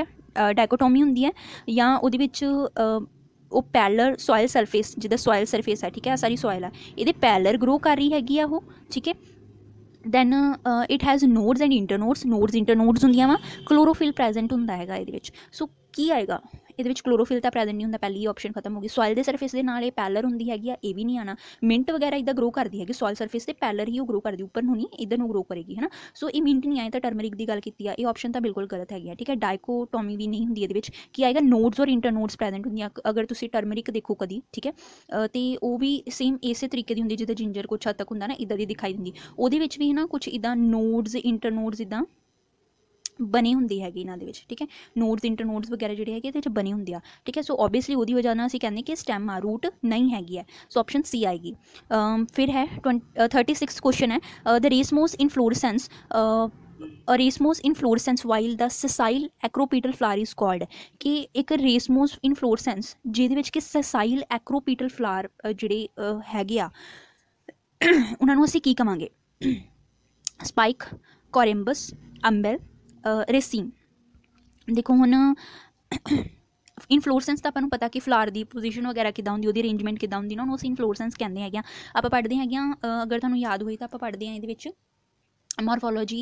ਡਾਇਕੋਟੋਮੀ ਹੁੰਦੀ ਹੈ ਜਾਂ ਉਹਦੇ ਵਿੱਚ ਉਹ ਪੈਲਰ ਸੋਇਲ ਸਰਫੇਸ ਜਿਹਦਾ ਸੋਇਲ ਸਰਫੇਸ ਹੈ ਠੀਕ ਹੈ ਸਾਰੀ ਸੋਇਲ ਹੈ ਇਹਦੇ ਪੈਲਰ ਗਰੋ ਕਰ ਰਹੀ ਹੈਗੀ ਆ ਉਹ ਠੀਕ ਹੈ then it has nodes and internodes nodes internodes ਹੁੰਦੀਆਂ ਵਾ ਕਲੋਰੋਫਿਲ ਪ੍ਰੈਜ਼ੈਂਟ ਹੁੰਦਾ ਹੈਗਾ ਇਹਦੇ ਵਿੱਚ ਸੋ ਕੀ ਆਏਗਾ ਇਹਦੇ ਵਿੱਚ ਕਲੋਰੋਫਿਲ ਤਾਂ ਪ੍ਰੈਜ਼ੈਂਟ ਨਹੀਂ ਹੁੰਦਾ ਪਹਿਲੀ ਆਪਸ਼ਨ ਖਤਮ ਹੋ ਗਈ ਸੋਇਲ ਦੇ ਸਰਫੇਸ ਦੇ ਨਾਲ ਇਹ ਪੈਲਰ ਹੁੰਦੀ ਹੈਗੀ ਆ ਇਹ ਵੀ ਨਹੀਂ ਆਣਾ ਮਿੰਟ ਵਗੈਰਾ ਇਦਾਂ ਗਰੋ ਕਰਦੀ ਹੈਗੀ ਸੋਇਲ ਸਰਫੇਸ ਤੇ ਪੈਲਰ ਹੀ ਉਹ ਗਰੋ ਕਰਦੀ ਉੱਪਰ ਨੂੰ ਨਹੀਂ ਇਧਰ ਨੂੰ ਗਰੋ ਕਰੇਗੀ ਹੈਨਾ ਸੋ ਇਹ ਮਿੰਟ ਨਹੀਂ ਆਏ ਤਾਂ ਟਰਮਰਿਕ ਦੀ ਗੱਲ ਕੀਤੀ ਆ ਇਹ ਆਪਸ਼ਨ ਤਾਂ ਬਿਲਕੁਲ ਗਲਤ ਹੈਗੀ ਆ ਠੀਕ ਹੈ ਡਾਈਕੋਟੋਮੀ ਵੀ ਨਹੀਂ ਹੁੰਦੀ ਇਹਦੇ ਵਿੱਚ ਕੀ ਆਏਗਾ ਨੋਡਸ ਔਰ ਇੰਟਰਨੋਡਸ ਪ੍ਰੈਜ਼ੈਂਟ ਹੁੰਦੀਆਂ ਅਗਰ ਤੁਸੀਂ ਟਰਮਰਿਕ ਦੇਖੋ ਕਦੀ ਠੀਕ ਹੈ ਤੇ ਉਹ ਵੀ ਸੇਮ ਇਸੇ ਤਰੀਕੇ ਦੀ ਹੁੰਦੀ ਜਿੱਦਾਂ ਜਿੰਜਰ ਕੁਛ ਹੱਦ ਤੱਕ ਹੁੰਦਾ ਨਾ ਇਦਾਂ ਦੀ ਦਿਖਾਈ ਦਿੰਦੀ ਉਹਦੇ ਵਿੱਚ ਵੀ ਹੈ ਨਾ ਕੁਝ ਇਦਾਂ ਨੋਡਸ ਇੰਟਰਨੋਡਸ ਇਦਾਂ ਬਣੀ ਹੁੰਦੀ ਹੈਗੀ ਇਹਨਾਂ ਦੇ ਵਿੱਚ ਠੀਕ ਹੈ ਨੋਡਸ ਨੋਡਸ ਵਗੈਰਾ ਜਿਹੜੇ ਹੈਗੇ ਇਹਦੇ ਵਿੱਚ ਬਣੀ ਹੁੰਦੀ ਆ ਠੀਕ ਹੈ ਸੋ ਆਬਵੀਅਸਲੀ ਉਹਦੀ ਵਜ੍ਹਾ ਨਾਲ ਅਸੀਂ ਕਹਿੰਦੇ ਕਿ ਸਟੈਮ ਆ ਰੂਟ ਨਹੀਂ ਹੈਗੀ ਹੈ ਸੋ ਆਪਸ਼ਨ ਸੀ ਆਏਗੀ ਫਿਰ ਹੈ 36 ਕੁਐਸਚਨ ਹੈ ਦ ਰੀਸਮੋਸ ਇਨ ਫਲੋਰਸੈਂਸ ਇਨ ਫਲੋਰਸੈਂਸ ਵਾਈਲ ਦਾ ਸਸਾਈਲ ਐਕਰੋਪੀਟਲ ਫਲਾਰ ਇਸ ਕਾਲਡ ਕਿ ਇੱਕ ਇਨ ਫਲੋਰਸੈਂਸ ਜਿਹਦੇ ਵਿੱਚ ਕਿ ਸਸਾਈਲ ਐਕਰੋਪੀਟਲ ਫਲਾਰ ਜਿਹੜੇ ਹੈਗੇ ਆ ਉਹਨਾਂ ਨੂੰ ਅਸੀਂ ਕੀ ਕਵਾਂਗੇ ਸਪਾਈਕ ਕੋਰੈਂਬਸ ਅੰਬਲ ਰੇਸਿੰਗ ਦੇਖੋ ਹੁਣ ਇਨਫਲੋਰਸੈਂਸ ਤਾਂ ਆਪਾਂ ਨੂੰ ਪਤਾ ਕਿ ਫਲਾਰ ਦੀ ਪੋਜੀਸ਼ਨ ਵਗੈਰਾ ਕਿਦਾਂ ਹੁੰਦੀ ਉਹਦੀ ਅਰੇਂਜਮੈਂਟ ਕਿਦਾਂ ਹੁੰਦੀ ਨਾ ਉਹਨੂੰ ਅਸੀਂ ਇਨਫਲੋਰਸੈਂਸ ਕਹਿੰਦੇ ਹੈਗੇ ਆ ਆਪਾਂ ਪੜ੍ਹਦੇ ਹੈਗੇ ਆ ਅਗਰ ਤੁਹਾਨੂੰ ਯਾਦ ਹੋਈ ਤਾਂ ਆਪਾਂ ਪੜ੍ਹਦੇ ਆ ਇਹਦੇ ਵਿੱਚ ਮੋਰਫੋਲੋਜੀ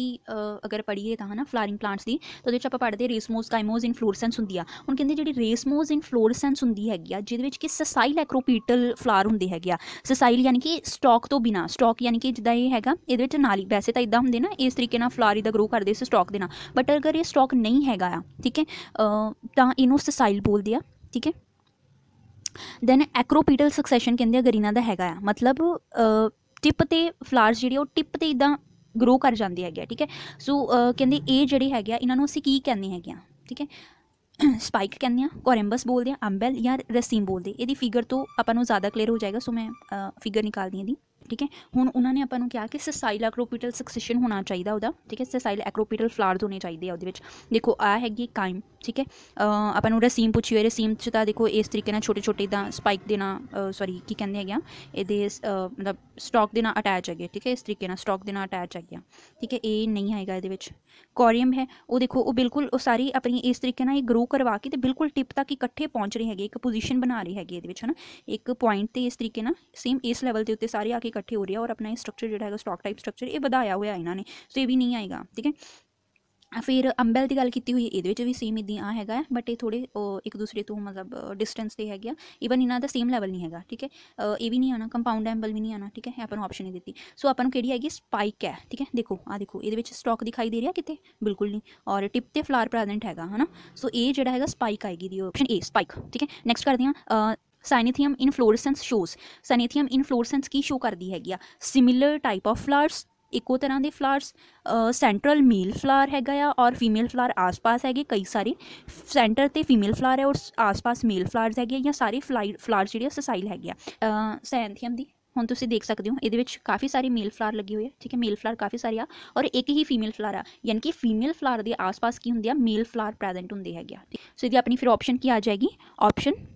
ਅਗਰ ਪੜ੍ਹੀਏ ਤਾਂ ਹਨਾ ਫਲਾਰਿੰਗ ਪਲਾਂਟਸ ਦੀ ਤਾਂ ਉਹਦੇ ਵਿੱਚ ਆਪਾਂ ਪੜ੍ਹਦੇ ਰੇਸਮੋਸ ਕਾਈਮੋਸ ਫਲੋਰਸੈਂਸ ਹੁੰਦੀ ਆ ਹੁਣ ਕਹਿੰਦੇ ਜਿਹੜੀ ਰੇਸਮੋਸ ਇਨ ਫਲੋਰਸੈਂਸ ਹੁੰਦੀ ਹੈਗੀ ਆ ਜਿਹਦੇ ਵਿੱਚ ਕਿ ਸਸਾਈਲ ਐਕਰੋਪੀਟਲ ਫਲਾਰ ਹੁੰਦੇ ਹੈਗੇ ਆ ਸਸਾਈਲ ਯਾਨੀ ਕਿ ਸਟਾਕ ਤੋਂ ਬਿਨਾ ਸਟਾਕ ਯਾਨੀ ਕਿ ਜਿੱਦਾਂ ਇਹ ਹੈਗਾ ਇਹਦੇ ਵਿੱਚ ਨਾਲੀ ਵੈਸੇ ਤਾਂ ਇਦਾਂ ਹੁੰਦੇ ਨਾ ਇਸ ਤਰੀਕੇ ਨਾਲ ਫਲਾਰ ਦਾ ਗਰੋ ਕਰਦੇ ਸੀ ਸਟਾਕ ਦੇ ਨਾਲ ਬਟ ਅਗਰ ਇਹ ਸਟਾਕ ਨਹੀਂ ਹੈਗਾ ਆ ਠੀਕ ਹੈ ਤਾਂ ਇਹਨੂੰ ਸਸਾਈਲ ਬੋਲਦੇ ਆ ਠੀਕ ਹੈ ਦੈਨ ਐਕਰੋਪੀਟਲ ਸਕਸੈਸ਼ਨ ਕਹਿੰਦੇ ਆ ਗਰੀਨਾ ਦਾ ਹੈਗਾ ਆ ਮਤਲਬ ਟਿਪ ਤੇ ਫਲਾਰਸ ਜਿਹੜੇ ਉਹ ਟਿਪ ਤੇ ਇਦਾਂ ਗਰੋ ਕਰ ਜਾਂਦੀ ਹੈਗੀ ਠੀਕ ਹੈ ਸੋ ਕਹਿੰਦੇ ਇਹ ਜਿਹੜੀ ਹੈਗੀ ਆ ਇਹਨਾਂ ਨੂੰ ਅਸੀਂ ਕੀ ਕਹਿੰਦੇ ਹੈਗੇ ਆ ਠੀਕ ਹੈ ਸਪਾਈਕ ਕਹਿੰਦੇ ਆ ਕੋਰੈਂਬਸ ਬੋਲਦੇ ਆ ਅੰਬੈਲ ਜਾਂ ਰਸੀਮ ਬੋਲਦੇ ਇਹਦੀ ਫਿਗਰ ਤੋਂ ਆਪਾਂ ਨੂੰ ਜ਼ਿਆਦਾ ਕਲੀਅਰ ਹੋ ਜਾਏਗਾ ਸੋ ਮੈਂ ਫਿਗਰ ਨਿਕਾਲਦੀ ਇਹਦੀ ਠੀਕ ਹੈ ਹੁਣ ਉਹਨਾਂ ਨੇ ਆਪਾਂ ਨੂੰ ਕਿਹਾ ਕਿ ਸਸਾਈਲ ਐਕਰੋਪੀਟਲ ਸਕਸੈਸ਼ਨ ਹੋਣਾ ਚਾਹੀਦਾ ਉਹਦਾ ਠੀਕ ਹੈ ਸਸਾਈਲ ਐਕਰੋਪੀਟਲ ਫਲਾਰਸ ਹੋਣੇ ਚਾਹੀਦੇ ਆ ਉਹਦੇ ਵਿੱਚ ਦੇਖੋ ਆ ਹੈਗੀ ਕਾਈਮ ठीक है अपन ओरा सीम पुछी हुई सीम च देखो इस तरीके ਨਾਲ ਛੋਟੇ ਛੋਟੇ ਦਾ ਸਪਾਈਕ ਦੇ ਨਾਲ ਸੌਰੀ ਕੀ ਕਹਿੰਦੇ ਹੈਗੇ ਆ ਇਹਦੇ ਮਤਲਬ ਸਟਾਕ ਦੇ ਨਾਲ ਅਟੈਚ ਹੈਗੇ ਠੀਕ ਹੈ ਇਸ ਤਰੀਕੇ ਨਾਲ ਸਟਾਕ ਦੇ ਨਾਲ ਅਟੈਚ ਹੈਗੇ ਆ ਠੀਕ ਹੈ ਇਹ ਨਹੀਂ ਆਏਗਾ ਇਹਦੇ ਵਿੱਚ ਕੋਰੀਅਮ ਹੈ ਉਹ ਦੇਖੋ ਉਹ ਬਿਲਕੁਲ ਉਹ ਸਾਰੀ ਆਪਣੀ ਇਸ ਤਰੀਕੇ ਨਾਲ ਇਹ ਗਰੋ ਕਰਵਾ ਕੇ ਤੇ ਬਿਲਕੁਲ ਟਿਪ ਤੱਕ ਇਕੱਠੇ ਪਹੁੰਚ ਰਹੀ ਹੈਗੀ ਇੱਕ ਪੋਜੀਸ਼ਨ ਬਣਾ ਰਹੀ ਹੈਗੀ ਇਹਦੇ ਵਿੱਚ ਹਨਾ ਇੱਕ ਪੁਆਇੰਟ ਤੇ ਇਸ ਤਰੀਕੇ ਨਾਲ ਸੇਮ ਇਸ ਲੈਵਲ ਦੇ ਉੱਤੇ ਸਾਰੇ ਆ ਕੇ ਇਕੱਠੇ ਹੋ ਰਿਹਾ ਔਰ ਆਪਣਾ ਇਹ ਸਟਰਕਚਰ ਜਿਹੜਾ ਹੈਗਾ ਸਟਾਕ ਟਾਈਪ ਸਟਰਕਚਰ ਇਹ ਵਧਾਇਆ ਹੋਇਆ ਇਹਨਾਂ ਨੇ ਸੋ ਇਹ ਵੀ ਨਹੀਂ ਆਏਗਾ ਠੀਕ ਹੈ ਫਿਰ ਅੰਬੈਲ ਦੀ ਗੱਲ ਕੀਤੀ ਹੋਈ ਇਹਦੇ ਵਿੱਚ ਵੀ ਸੇਮ ਇਦਾਂ ਆ ਹੈਗਾ ਬਟ ਇਹ ਥੋੜੇ ਇੱਕ ਦੂਸਰੇ ਤੋਂ ਮਤਲਬ ਡਿਸਟੈਂਸ ਤੇ ਹੈਗਾ ਇਵਨ ਇਹਨਾਂ ਦਾ ਸੇਮ ਲੈਵਲ ਨਹੀਂ ਹੈਗਾ ਠੀਕ ਹੈ ਇਹ ਵੀ ਨਹੀਂ ਆਣਾ ਕੰਪਾਊਂਡ ਐਂਬਲ ਵੀ ਨਹੀਂ ਆਣਾ ਠੀਕ ਹੈ ਆਪਾਂ ਨੂੰ ਆਪਸ਼ਨ ਹੀ ਦਿੱਤੀ ਸੋ ਆਪਾਂ ਨੂੰ ਕਿਹੜੀ ਹੈਗੀ ਸਪਾਈਕ ਹੈ ਠੀਕ ਹੈ ਦੇਖੋ ਆ ਦੇਖੋ ਇਹਦੇ ਵਿੱਚ ਸਟਾਕ ਦਿਖਾਈ ਦੇ ਰਿਹਾ ਕਿਤੇ ਬਿਲਕੁਲ ਨਹੀਂ ਔਰ ਟਿਪ ਤੇ ਫਲਾਰ ਪ੍ਰੈਜ਼ੈਂਟ ਹੈਗਾ ਹਨਾ ਸੋ ਇਹ ਜਿਹੜਾ ਹੈਗਾ ਸਪਾਈਕ ਆਏਗੀ ਦੀ ਆਪਸ਼ਨ ਏ ਸਪਾਈਕ ਠੀਕ ਹੈ ਨੈਕਸਟ ਕਰਦੇ ਹਾਂ ਸਾਈਨੀਥੀਅਮ ਇਨਫਲੋਰਸੈਂਸ ਸ਼ੋਜ਼ ਸਾਈਨੀਥੀਅਮ ਇਨਫਲੋਰਸੈਂਸ ਕੀ ਸ਼ੋ ਕਰਦੀ ਹੈਗੀ ਆ ਸਿਮਿਲਰ ਟਾਈਪ ਆਫ ਫਲਾਵਰਸ एको तरह के फ्लावरस सेंट्रल मेल फ्लावर हैगा आ और फीमेल फ्लावर आस पास है कई सारे सेंटर से फीमेल फ्लावर है और आस पास मेल फ्लावर है या सारे फ्लाई फ्लावर जी ससाइल है सैंथियम की हूँ तुम देख सकते हो ये काफ़ी सारी मेल फ्लावर लगे हुए हैं ठीक है मेल फ्लावर काफ़ी सारे आ और एक ही फीमेल फ्लावर यानी कि फीमेल फ्लावर के आस पास की होंगे मेल फ्लावर प्रेजेंट होंगे है सो यदि अपनी फिर ऑप्शन की आ जाएगी ऑप्शन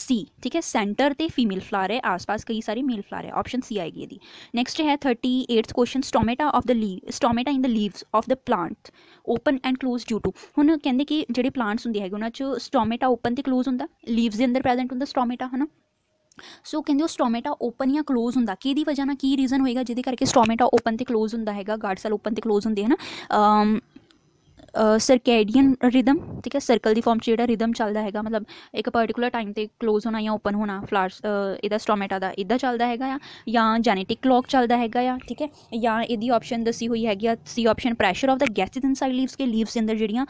सी ठीक है सेंटर ते फीमेल फ्लावर है आसपास कई सारी मेल फ्लावर है ऑप्शन सी आएगी यदि नेक्स्ट है thirty eighth question stomata of the leaf stomata in the leaves of the plant open and close due to ਹੁਣ ਕਹਿੰਦੇ ਕਿ ਜਿਹੜੇ ਪਲਾਂਟਸ ਹੁੰਦੇ ਹੈਗੇ ਉਹਨਾਂ 'ਚ ਸਟੋਮੇਟਾ ਓਪਨ ਤੇ ক্লোਜ਼ ਹੁੰਦਾ ਲੀਵਸ ਦੇ ਅੰਦਰ ਪ੍ਰੈਜ਼ੈਂਟ ਹੁੰਦਾ ਸਟੋਮੇਟਾ ਹਨਾ ਸੋ ਕਹਿੰਦੇ ਉਹ ਸਟੋਮੇਟਾ ਓਪਨ ਜਾਂ ক্লোਜ਼ ਹੁੰਦਾ ਕਿਹਦੀ ਵਜ੍ਹਾ ਨਾਲ ਕੀ ਰੀਜ਼ਨ ਹੋਏਗਾ ਜਿਹਦੇ ਕਰਕੇ ਸਟੋਮੇਟਾ ਓਪਨ ਤੇ ক্লোਜ਼ ਹੁੰਦਾ ਹੈਗਾ ਗਾਰਡ ਸੈਲ ਓਪਨ ਤੇ ক্লোਜ਼ ਹੁੰਦੇ ਹਨ ਸਰਕੇਡੀਅਨ ਰਿਦਮ ਠੀਕ ਹੈ ਸਰਕਲ ਦੀ ਫਾਰਮ 'ਚ ਜਿਹੜਾ ਰਿਦਮ ਚੱਲਦਾ ਹੈਗਾ ਮਤਲਬ ਇੱਕ ਪਾਰਟਿਕੂਲਰ ਟਾਈਮ ਤੇ ਕਲੋਜ਼ ਹੋਣਾ ਜਾਂ ਓਪਨ ਹੋਣਾ ਫਲਾਰਸ ਇਹਦਾ ਸਟੋਮੇਟਾ ਦਾ ਇਦਾਂ ਚੱਲਦਾ ਹੈਗਾ ਆ ਜਾਂ ਜੈਨੇਟਿਕ ਕਲੌਕ ਚੱਲਦਾ ਹੈਗਾ ਆ ਠੀਕ ਹੈ ਜਾਂ ਇਹਦੀ ਆਪਸ਼ਨ ਦੱਸੀ ਹੋਈ ਹੈਗੀ ਆ C option pressure of the gases inside leaves ਕੇ ਲੀਵਸ ਦੇ ਅੰਦਰ ਜਿਹੜੀਆਂ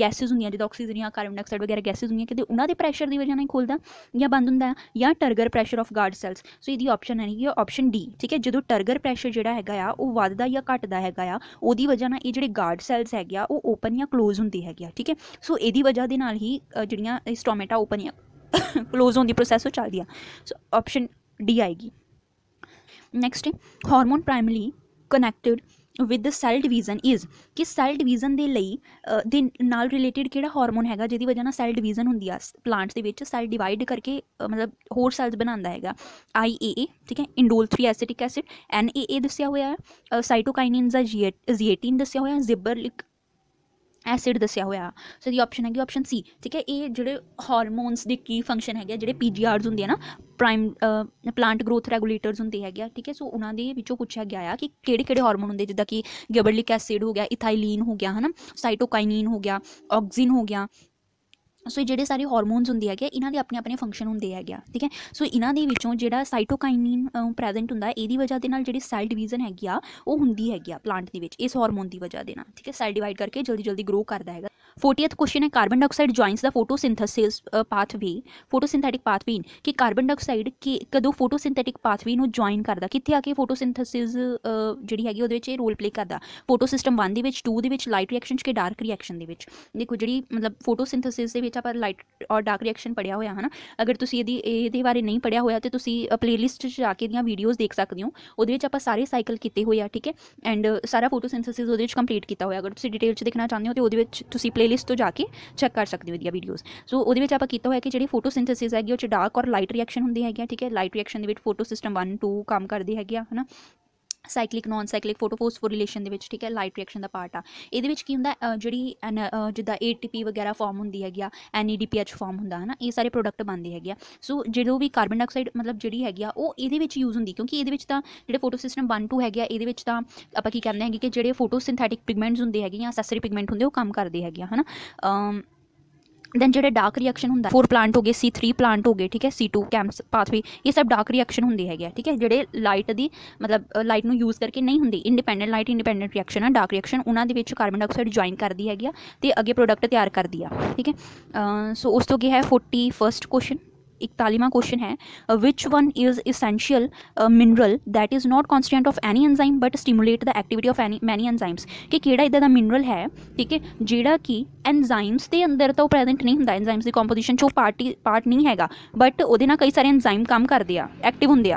ਗੈਸਿਸ ਹੁੰਦੀਆਂ ਜਿੱਦਾਂ ਆਕਸੀਜਨ ਜਾਂ ਕਾਰਬਨ ਡਾਈਆਕਸਾਈਡ ਵਗੈਰਾ ਗੈਸਿਸ ਹੁੰਦੀਆਂ ਕਿਤੇ ਉਹਨਾਂ ਦੇ ਪ੍ਰੈਸ਼ਰ ਦੀ ਵਜ੍ਹਾ ਨਾਲ ਖੁੱਲਦਾ ਜਾਂ ਬੰਦ ਹੁੰਦਾ ਜਾਂ turgor pressure of guard cells so ਇਹਦੀ ਆਪਸ਼ਨ ਹੈ ਕਿ ਆਪਸ਼ਨ ਡੀ ਠੀਕ ਹੈ ਜਦੋਂ ਟਰਗਰ ਪ੍ਰੈਸ਼ਰ ਜਿਹੜਾ ਹੈਗਾ ਆ ਉਹ ਵੱਧਦਾ ਜਾਂ ਘਟਦਾ ਹੈਗਾ ਆ ਉਹਦੀ ਵਜ੍ਹਾ ਨਾਲ ਇਹ ਜਿਹੜੇ ਗਾਰਡ ਸੈਲਸ ਹੈਗੇ ਆ ਉਹ ਓਪਨ ਜਾਂ ক্লোਜ਼ ਹੁੰਦੀ ਹੈਗੀ ਆ ਠੀਕ ਹੈ ਸੋ ਇਹਦੀ ਵਜ੍ਹਾ ਦੇ ਨਾਲ ਹੀ ਜਿਹੜੀਆਂ ਸਟੋਮੇਟਾ ਓਪਨ ਜਾਂ ক্লোਜ਼ ਹੋਣ ਦੀ ਪ੍ਰੋਸੈਸ ਉਹ ਚੱਲਦੀ ਆ ਸੋ ਆਪਸ਼ਨ ਡੀ ਆਏਗੀ next hormone primary connected with the cell division is ਕਿ ਸੈਲ ਡਿਵੀਜ਼ਨ ਦੇ ਲਈ ਦੇ ਨਾਲ ਰਿਲੇਟਡ ਕਿਹੜਾ ਹਾਰਮੋਨ ਹੈਗਾ ਜਿਹਦੀ ਵਜ੍ਹਾ ਨਾਲ ਸੈਲ ਡਿਵੀਜ਼ਨ ਹੁੰਦੀ ਆ ਪਲਾਂਟਸ ਦੇ ਵਿੱਚ ਸੈਲ ਡਿਵਾਈਡ ਕਰਕੇ ਮਤਲਬ ਹੋਰ ਸੈਲਸ ਬਣਾਉਂਦਾ ਹੈਗਾ ਆਈਏਏ ਠੀਕ ਹੈ ਇੰਡੋਲ 3 ਐਸਿਟਿਕ ਐਸਿਡ ਐਨਏਏ ਦੱਸਿਆ ਹੋਇਆ ਹੈ ਸਾਈਟੋਕਾਈਨਿਨਸ ਦਾ ਜੀ18 ਦੱਸਿਆ ਹੋਇਆ ਜ਼ਿਬਰਲਿਕ ਐਸਿਡ ਦੱਸਿਆ ਹੋਇਆ ਸੋ ਦੀ ਆਪਸ਼ਨ ਹੈਗੀ ਆਪਸ਼ਨ ਸੀ ਠੀਕ ਹੈ ਇਹ ਜਿਹੜੇ ਹਾਰਮੋਨਸ ਦੇ ਕੀ ਫੰਕਸ਼ਨ ਹੈਗੇ ਜਿਹੜੇ ਪੀਜੀਆਰਸ ਹੁੰਦੇ ਆ ਨਾ ਪ੍ਰਾਈਮ ਪਲਾਂਟ ਗਰੋਥ ਰੈਗੂਲੇਟਰਸ ਹੁੰਦੇ ਹੈਗੇ ਆ ਠੀਕ ਹੈ ਸੋ ਉਹਨਾਂ ਦੇ ਵਿੱਚੋਂ ਪੁੱਛਿਆ ਗਿਆ ਆ ਕਿ ਕਿਹੜੇ ਕਿਹੜੇ ਹਾਰਮੋਨ ਹੁੰਦੇ ਜਿੱਦਾਂ ਕਿ ਗਿਬਰਲਿਕ ਐਸਿਡ ਹੋ ਗਿਆ ਇਥਾਈਲੀਨ ਹੋ ਗਿਆ ਹਨਾ ਸਾਈਟੋਕਾਈਨਿਨ ਹੋ ਗਿਆ ਆਕਸਿਨ ਹੋ ਗਿਆ ਸੋ ਜਿਹੜੇ ਸਾਰੇ ਹਾਰਮੋਨਸ ਹੁੰਦੇ ਹੈਗੇ ਇਹਨਾਂ ਦੇ ਆਪਣੇ ਆਪਣੇ ਫੰਕਸ਼ਨ ਹੁੰਦੇ ਹੈਗੇ ਠੀਕ ਹੈ ਸੋ ਇਹਨਾਂ ਦੇ ਵਿੱਚੋਂ ਜਿਹੜਾ ਸਾਈਟੋਕਾਈਨਿਨ ਪ੍ਰੈਜ਼ੈਂਟ ਹੁੰਦਾ ਇਹਦੀ ਵਜ੍ਹਾ ਦੇ ਨਾਲ ਜਿਹੜੀ ਸੈਲ ਡਿਵੀਜ਼ਨ ਹੈਗੀ ਆ ਉਹ ਹੁੰਦੀ ਹੈਗੀ ਆ ਪਲਾਂਟ ਦੇ ਵਿੱਚ ਇਸ ਹਾਰਮੋਨ ਦੀ ਵਜ੍ਹਾ ਦੇ ਨਾਲ ਠੀਕ ਹੈ ਸੈਲ ਡਿਵਾਈਡ ਕਰਕੇ ਜਲਦੀ ਜਲਦੀ ਗਰੋ ਕਰਦਾ ਹੈਗਾ फोर्टियथ क्वेश्चन है carbon dioxide joins the photosynthesis pathway photosynthetic pathway कि कार्बन डाइऑक्साइड के ਕਦੋਂ ਫੋਟੋਸਿੰਥੈਟਿਕ ਪਾਥਵੇ ਨੂੰ ਜੁਆਇਨ ਕਰਦਾ ਕਿੱਥੇ ਆ ਕੇ ਫੋਟੋਸਿੰਥੇਸਿਸ ਜਿਹੜੀ ਹੈਗੀ ਉਹਦੇ ਵਿੱਚ ਇਹ ਰੋਲ ਪਲੇ ਕਰਦਾ ਫੋਟੋ ਸਿਸਟਮ 1 ਦੇ ਵਿੱਚ 2 ਦੇ ਵਿੱਚ ਲਾਈਟ ਰਿਐਕਸ਼ਨਸ ਕੇ ਡਾਰਕ ਰਿਐਕਸ਼ਨ ਦੇ ਵਿੱਚ ਦੇਖੋ ਜਿਹੜੀ ਮਤਲਬ ਫੋਟੋਸਿੰਥੇਸਿਸ ਦੇ ਵਿੱਚ ਆਪਾਂ ਲਾਈਟ ਔਰ ਡਾਰਕ ਰਿਐਕਸ਼ਨ ਪੜਿਆ ਹੋਇਆ ਹਨਾ ਅਗਰ ਤੁਸੀਂ ਇਹਦੀ ਇਹਦੇ ਬਾਰੇ ਨਹੀਂ ਪੜਿਆ ਹੋਇਆ ਤੇ ਤੁਸੀਂ ਪਲੇਲਿਸਟ 'ਚ ਜਾ ਕੇ ਦੀਆਂ ਵੀਡੀਓਜ਼ ਦੇਖ ਸਕਦੇ ਹੋ ਉਹਦੇ ਵਿੱਚ ਆਪਾਂ ਸਾਰੇ ਸਾਈਕਲ ਕੀਤੇ ਹੋਏ ਆ ਠੀਕ ਹੈ ਐਂਡ ਸਾਰਾ ਫੋਟੋਸਿੰਥੇਸਿਸ ਉਹਦੇ ਵਿੱਚ ਕੰਪਲੀਟ ਕੀਤਾ ਹੋਇਆ ਅਗਰ ਤੁਸੀਂ ਡਿਟੇਲ 'ਚ ਦੇਖਣਾ ਚਾਹੁੰਦੇ ਹੋ ਤੇ ਉਹਦੇ ਵਿੱਚ ਤੁਸੀਂ ਪਲੇ प्लेलिस्ट ਤੋਂ ਜਾ ਕੇ ਚੈੱਕ ਕਰ ਸਕਦੇ ਹੋ ਇਹਦੀਆਂ ਵੀਡੀਓਜ਼ ਸੋ ਉਹਦੇ ਵਿੱਚ ਆਪਾਂ ਕੀਤਾ ਹੋਇਆ ਕਿ ਜਿਹੜੀ ਫੋਟੋਸਿੰਥੇਸਿਸ ਹੈਗੀ ਉਹ ਚ ਡਾਰਕ ਔਰ ਲਾਈਟ ਰਿਐਕਸ਼ਨ ਹੁੰਦੀ ਹੈਗੀ ਠੀਕ ਹੈ ਲਾਈਟ ਰਿਐਕਸ਼ਨ ਦੇ ਵਿੱਚ ਫੋਟੋ ਸਿਸਟਮ 1 2 ਕੰਮ ਕਰਦੇ ਹੈਗੇ ਆ ਹਨਾ ਸਾਈਕਲਿਕ ਨਾਨ ਸਾਈਕਲਿਕ ਫੋਟੋਫੋਸਫੋਰੀਲੇਸ਼ਨ ਦੇ ਵਿੱਚ ਠੀਕ ਹੈ ਲਾਈਟ ਰਿਐਕਸ਼ਨ ਦਾ ਪਾਰਟ ਆ ਇਹਦੇ ਵਿੱਚ ਕੀ ਹੁੰਦਾ ਜਿਹੜੀ ਜਿੱਦਾਂ ਏਟੀਪੀ ਵਗੈਰਾ ਫਾਰਮ ਹੁੰਦੀ ਹੈਗੀ ਆ NADPH e ਫਾਰਮ ਹੁੰਦਾ ਹੈ ਨਾ ਇਹ ਸਾਰੇ ਪ੍ਰੋਡਕਟ ਬਣਦੇ ਹੈਗੇ ਆ ਸੋ ਜਿਹੜੋ ਵੀ ਕਾਰਬਨ ਡਾਈਆਕਸਾਈਡ ਮਤਲਬ ਜਿਹੜੀ ਹੈਗੀ ਆ ਉਹ ਇਹਦੇ ਵਿੱਚ ਯੂਜ਼ ਹੁੰਦੀ ਕਿਉਂਕਿ ਇਹਦੇ ਵਿੱਚ ਤਾਂ ਜਿਹੜੇ ਫੋਟੋਸਿਸਟਮ 1 2 ਹੈਗੇ ਆ ਇਹਦੇ ਵਿੱਚ ਤਾਂ ਆਪਾਂ ਕੀ ਕਹਿੰਦੇ ਹੈਗੇ ਕਿ ਜਿਹੜੇ ਫੋਟੋਸਿੰਥੈਟਿਕ ਪਿਗਮੈਂਟਸ ਹੁੰਦੇ ਹੈਗੇ ਜਾਂ ਅਸੈਸਰੀ ਪਿਗਮੈਂਟ ਹੁੰਦੇ ਉਹ ਕੰਮ ਕਰਦੇ ਹੈਗੇ ਆ ਹਨਾ दैन जो डार्क रिएक्शन होंगे फोर प्लांट हो गए सी थ्री प्लांट हो गए ठीक है सी टू कैम्स पाथवे ये सब डार्क रिएक्शन होंगे है ठीक है जोड़े लाइट की मतलब लाइट में यूज़ करके नहीं होंगी इंडिपेंडेंट लाइट इंडिपेंडेंट रिएक्शन है डार्क रिएक्शन उन्होंने कार्बन डाइऑक्साइड ज्वाइन करती हैगी तो अगे प्रोडक्ट तैयार करती है ठीक है सो उस तो क्या है फोर्टी फस्ट क्वेश्चन इकतालीवा क्वेश्चन है which one is essential mineral that is not constant of any enzyme but stimulate the activity of any many enzymes कि इदा का मिनरल है ठीक है जेड़ा कि एनजाइम्स के अंदर तो प्रेजेंट नहीं होंगे एनजाइम्स की कॉम्पोजिशन चो पार्टी पार्ट नहीं है बट वो कई सारे एनजाइम काम करते एक्टिव होंगे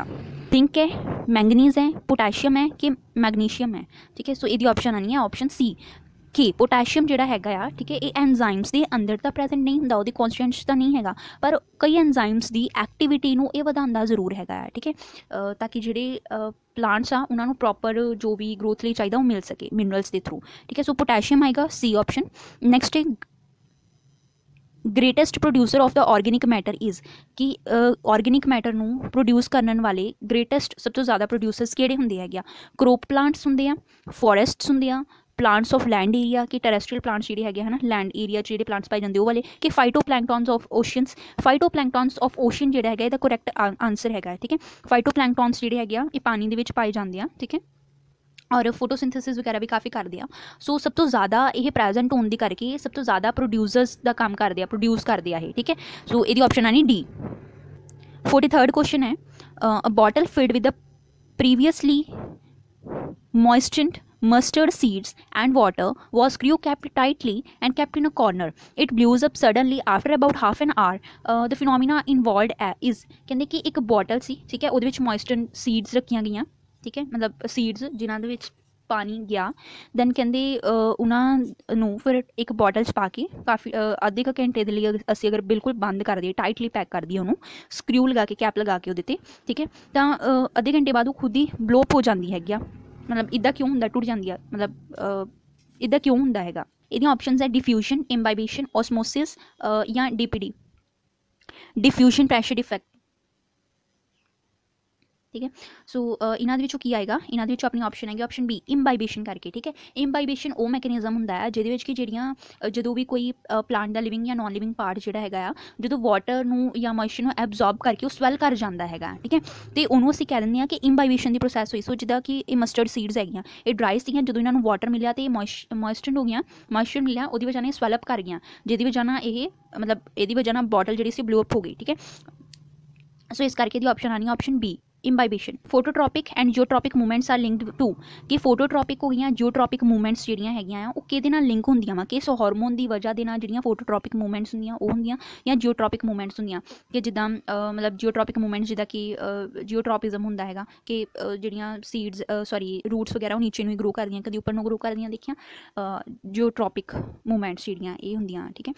थिंक है मैंगनीज है पोटाशियम है कि मैगनीशियम है ठीक है सो यदि ऑप्शन आनी है ऑप्शन सी ਕਿ ਪੋਟਾਸ਼ੀਅਮ ਜਿਹੜਾ ਹੈਗਾ ਆ ਠੀਕ ਹੈ ਇਹ ਐਨਜ਼ਾਈਮਸ ਦੇ ਅੰਦਰ ਤਾਂ ਪ੍ਰੈਜ਼ੈਂਟ ਨਹੀਂ ਹੁੰਦਾ ਉਹਦੀ ਕਨਸਟੈਂਟਸ ਤਾਂ ਨਹੀਂ ਹੈਗਾ ਪਰ ਕਈ ਐਨਜ਼ਾਈਮਸ ਦੀ ਐਕਟੀਵਿਟੀ ਨੂੰ ਇਹ ਵਧਾਉਂਦਾ ਜ਼ਰੂਰ ਹੈਗਾ ਆ ਠੀਕ ਹੈ ਤਾਂ ਕਿ ਜਿਹੜੇ ਪਲਾਂਟਸ ਆ ਉਹਨਾਂ ਨੂੰ ਪ੍ਰੋਪਰ ਜੋ ਵੀ ਗਰੋਥ ਲਈ ਚਾਹੀਦਾ ਉਹ ਮਿਲ ਸਕੇ ਮਿਨਰਲਸ ਦੇ ਥਰੂ ਠੀਕ ਹੈ ਸੋ ਪੋਟਾਸ਼ੀਅਮ ਆਏਗਾ ਸੀ ਆਪਸ਼ਨ ਨੈਕਸਟ ਹੈ greatest producer of the organic matter is ਕਿ ਆਰਗੈਨਿਕ ਮੈਟਰ ਨੂੰ ਪ੍ਰੋਡਿਊਸ ਕਰਨ ਵਾਲੇ ਗ੍ਰੇਟੈਸਟ ਸਭ ਤੋਂ ਜ਼ਿਆਦਾ ਪ੍ਰੋਡਿਊਸਰਸ ਕਿਹੜੇ ਹੁੰਦੇ ਹੈਗੇ ਆ ਕ੍ਰੋਪ ਪਲਾਂਟਸ ਹੁੰਦੇ ਆ ਫੋਰੈਸਟਸ ਹੁੰਦੇ ਆ प्लांट्स ऑफ लैंड एरिया की टेरेस्ट्रियल प्लांट्स जी है ना लैंड एरिया जो प्लांट्स पाए जाते वाले कि phytoplanktons of oceans phytoplanktons of ocean जो है यदा करैक्ट आंसर है ठीक है फाइटो प्लैंकटॉन्स जोड़े है ये पानी के पाए जाते हैं ठीक है और फोटोसिंथेसिस वगैरह भी काफ़ी करते हैं सो सब तो ज़्यादा यह प्रेजेंट होने करके सब तो ज़्यादा प्रोड्यूसर्स का काम करते हैं प्रोड्यूस करते हैं ठीक है सो so, यदी ऑप्शन आनी डी फोर्टी थर्ड क्वेश्चन है bottle filled with the previously moistened mustard seeds, and water was crew kept tightly and kept in a corner. It blows up suddenly after about half an hour. Uh, the phenomena involved is ਕਹਿੰਦੇ ਕਿ ਇੱਕ bottle ਸੀ ਠੀਕ ਹੈ ਉਹਦੇ ਵਿੱਚ ਮੋਇਸਟਰ seeds ਰੱਖੀਆਂ ਗਈਆਂ ਠੀਕ ਹੈ ਮਤਲਬ ਸੀਡਸ ਜਿਨ੍ਹਾਂ ਦੇ ਵਿੱਚ ਪਾਣੀ ਗਿਆ ਦੈਨ ਕਹਿੰਦੇ ਉਹਨਾਂ ਨੂੰ ਫਿਰ ਇੱਕ ਬੋਟਲ 'ਚ ਪਾ ਕੇ ਕਾਫੀ ਅੱਧੇ ਕ ਘੰਟੇ ਦੇ ਲਈ ਅਸੀਂ ਅਗਰ ਬਿਲਕੁਲ ਬੰਦ ਕਰ ਦਈਏ ਟਾਈਟਲੀ ਪੈਕ ਕਰ ਦਈਏ ਉਹਨੂੰ ਸਕਰੂ ਲਗਾ ਕੇ ਕੈਪ ਲਗਾ ਕੇ ਉਹਦੇ ਤੇ ਠੀਕ ਹੈ ਤਾਂ ਅੱਧੇ ਘੰਟੇ ਬਾਅਦ ਉਹ ਖੁਦ ਹੀ ਬਲੋਪ ਹੋ ਜਾਂਦੀ ਹੈਗੀ ਆ ਮਤਲਬ ਇਦਾਂ ਕਿਉਂ ਹੁੰਦਾ ਟੁੱਟ ਜਾਂਦੀ ਆ ਮਤਲਬ ਇਦਾਂ ਕਿਉਂ ਹੁੰਦਾ ਹੈਗਾ ਇਹਦੀਆਂ ਆਪਸ਼ਨਸ ਹੈ ਡਿਫਿਊਜ਼ਨ ਇੰਬਾਈਬੇਸ਼ਨ ਆਸਮੋਸਿਸ ਜਾਂ ਡੀਪੀਡੀ ਡਿਫਿਊਜ਼ਨ ਪ੍ਰੈਸ਼ਰ ਇਫੈਕਟ ठीक है सो इन्हों की आएगा इन्हों अपनी ऑप्शन हैगी ऑप्शन बी इम्बाइबेशन करके ठीक है इम्बाइबेशन ਉਹ ਮੈਕੈਨਿਜ਼ਮ ਹੁੰਦਾ ਹੈ ਜਿਹਦੇ ਵਿੱਚ ਕਿ ਜਿਹੜੀਆਂ ਜਦੋਂ ਵੀ ਕੋਈ ਪਲਾਂਟ ਦਾ ਲਿਵਿੰਗ ਜਾਂ ਨਾਨ ਲਿਵਿੰਗ ਪਾਰਟ ਜਿਹੜਾ ਹੈਗਾ ਆ ਜਦੋਂ ਵਾਟਰ ਨੂੰ ਜਾਂ ਮੋਇਸਚਰ ਨੂੰ ਐਬਜ਼ੌਰਬ ਕਰਕੇ ਉਹ ਸਵੈਲ ਕਰ ਜਾਂਦਾ ਹੈਗਾ ਠੀਕ ਹੈ ਤੇ ਉਹਨੂੰ ਅਸੀਂ ਕਹਿ ਦਿੰਦੇ ਆ ਕਿ ਇੰਬਾਈਬੇਸ਼ਨ ਦੀ ਪ੍ਰੋਸੈਸ ਹੋਈ ਸੋ ਜਿੱਦਾਂ ਕਿ ਇਹ ਮਸਟਰਡ ਸੀਡਸ ਹੈਗੀਆਂ ਇਹ ਡਰਾਈ ਸੀਗੀਆਂ ਜਦੋਂ ਇਹਨਾਂ ਨੂੰ ਵਾਟਰ ਮਿਲਿਆ ਤੇ ਮੋਇਸਚਰ ਹੋ ਗਿਆ ਮੋਇਸਚਰ ਮਿਲਿਆ ਉਹਦੀ ਵਜ੍ਹਾ ਨਾਲ ਇਹ ਸਵੈਲ ਅਪ ਕਰ ਗਈਆਂ ਜਿਹਦੀ ਵਜ੍ਹਾ ਨਾਲ ਇਹ ਮਤਲਬ ਇਹਦੀ ਵਜ੍ਹਾ ਨਾਲ ਬੋਟਲ ਜਿਹੜੀ ਸੀ ਬਲੂ ਅਪ ਹੋ ਗਈ ਠੀਕ ਹੈ ਸੋ ਇਸ ਕਰਕੇ ਦੀ ਆਪਸ਼ਨ ਆਣੀ option B imbibition phototropic and geotropic movements are linked to ਕਿ phototropic ਹੋ ਗਈਆਂ geotropic movements ਜਿਹੜੀਆਂ ਹੈਗੀਆਂ ਆ ਉਹ ਕਿਹਦੇ ਨਾਲ ਲਿੰਕ ਹੁੰਦੀਆਂ ਵਾ ਕਿਸ ਹਾਰਮੋਨ ਦੀ ਵਜ੍ਹਾ ਦੇ ਨਾਲ ਜਿਹੜੀਆਂ phototropic movements ਹੁੰਦੀਆਂ ਉਹ ਹੁੰਦੀਆਂ ਜਾਂ geotropic movements ਹੁੰਦੀਆਂ ਕਿ ਜਿੱਦਾਂ ਮਤਲਬ geotropic movements ਜਿੱਦਾਂ ਕਿ geotropism ਹੁੰਦਾ ਹੈਗਾ ਕਿ ਜਿਹੜੀਆਂ ਸੀਡਸ ਸੌਰੀ ਰੂਟਸ ਵਗੈਰਾ ਉਹ ਨੀਚੇ ਨੂੰ ਗਰੋ ਕਰਦੀਆਂ ਕਦੀ ਉੱਪਰ ਨੂੰ ਗਰੋ ਕਰਦੀਆਂ ਦੇਖੀਆਂ geotropic movements ਜਿਹੜੀਆਂ ਇਹ ਹੁੰਦੀਆਂ ਠੀਕ ਹੈ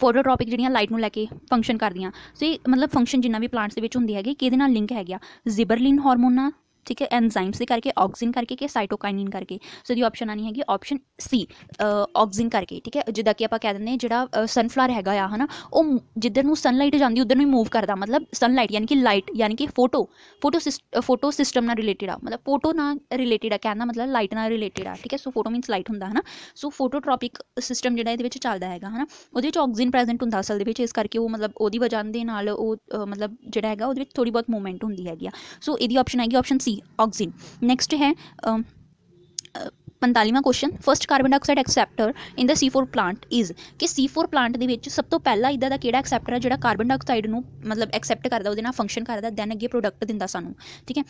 ਫੋਟੋਟ੍ਰੋਪਿਕ ਜਿਹੜੀਆਂ ਲਾਈਟ ਨੂੰ ਲੈ ਕੇ ਫੰਕਸ਼ਨ ਕਰਦੀਆਂ ਸੋ ਇਹ ਮਤਲਬ ਫੰਕਸ਼ਨ ਜਿੰਨਾ ਵੀ ਪਲਾਂਟਸ ਦੇ ਵਿੱਚ ਹੁੰਦੀ ਹੈਗੀ ਕਿਹਦੇ ਨਾਲ ਲਿੰਕ ਹੈਗਾ ਜ਼ਿਬਰਲਿਨ ਹਾਰਮੋਨ ਨਾਲ ठीक है एंजाइम से करके ऑक्सिन करके के ਸਾਈਟੋਕਾਈਨਿਨ ਕਰਕੇ ਸੋ ਦੀ ਆਪਸ਼ਨ ਆਣੀ ਹੈਗੀ ਆਪਸ਼ਨ ਸੀ ਆਕਸੀਨ ਕਰਕੇ ਠੀਕ ਹੈ ਜਿੱਦਾਂ ਕਿ ਆਪਾਂ ਕਹਿ ਦਿੰਦੇ ਜਿਹੜਾ ਸਨਫਲਾਵਰ ਹੈਗਾ ਆ ਹਨਾ ਉਹ ਜਿੱਧਰ ਨੂੰ ਸਨਲਾਈਟ ਜਾਂਦੀ ਉਧਰ ਨੂੰ ਹੀ ਮੂਵ ਕਰਦਾ ਮਤਲਬ ਸਨਲਾਈਟ ਯਾਨੀ ਕਿ ਲਾਈਟ ਯਾਨੀ ਕਿ ਫੋਟੋ ਫੋਟੋ ਫੋਟੋ ਸਿਸਟਮ ਨਾਲ ਰਿਲੇਟਡ ਆ ਮਤਲਬ ਫੋਟੋ ਨਾਲ ਰਿਲੇਟਡ ਆ ਕਹਿੰਦਾ ਮਤਲਬ ਲਾਈਟ ਨਾਲ ਰਿਲੇਟਡ ਆ ਠੀਕ ਹੈ ਸੋ ਫੋਟੋ ਮੀਨਸ ਲਾਈਟ ਹੁੰਦਾ ਹਨਾ ਸੋ ਫੋਟੋਟ੍ਰੋਪਿਕ ਸਿਸਟਮ ਜਿਹੜਾ ਇਹਦੇ ਵਿੱਚ ਚੱਲਦਾ ਹੈਗਾ ਹਨਾ ਉਹਦੇ ਵਿੱਚ ਆਕਸੀਨ ਪ੍ਰੈਜ਼ੈਂਟ ਹੁੰਦਾ ਅਸਲ ਦੇ ਵਿੱਚ ਇਸ ਕਰਕੇ ਉਹ ਮਤਲਬ ਉਹਦੀ ਵਜ੍ਹਾ ਦੇ ਨਾਲ ਉਹ ਮਤਲਬ ਜਿਹੜਾ ਹੈਗਾ ਉਹਦੇ ਵਿੱਚ ਥੋੜੀ ਬਹੁਤ ਮੂਵਮੈਂਟ ਹੁੰਦੀ ਹੈਗੀ ਆ ਸੋ ਇਹਦੀ ਆਪਸ਼ਨ ਹੈਗੀ ਆਪਸ਼ਨ ਸੀ सी नेक्स्ट है 45ਵਾਂ question first carbon dioxide acceptor in the C4 plant is ਕਿ C4 ਪਲਾਂਟ ਦੇ ਵਿੱਚ ਸਭ ਤੋਂ ਪਹਿਲਾਂ ਇਦਾਂ ਦਾ ਕਿਹੜਾ ਐਕਸੈਪਟਰ ਹੈ ਜਿਹੜਾ ਕਾਰਬਨ ਡਾਈਆਕਸਾਈਡ ਨੂੰ ਮਤਲਬ ਐਕਸੈਪਟ ਕਰਦਾ ਉਹਦੇ ਨਾਲ ਫੰਕਸ਼ਨ ਕਰਦਾ ਦੈਨ ਅੱਗੇ ਪ੍ਰੋਡਕਟ ਦਿੰਦਾ ਸਾਨੂੰ ਠੀਕ ਹੈ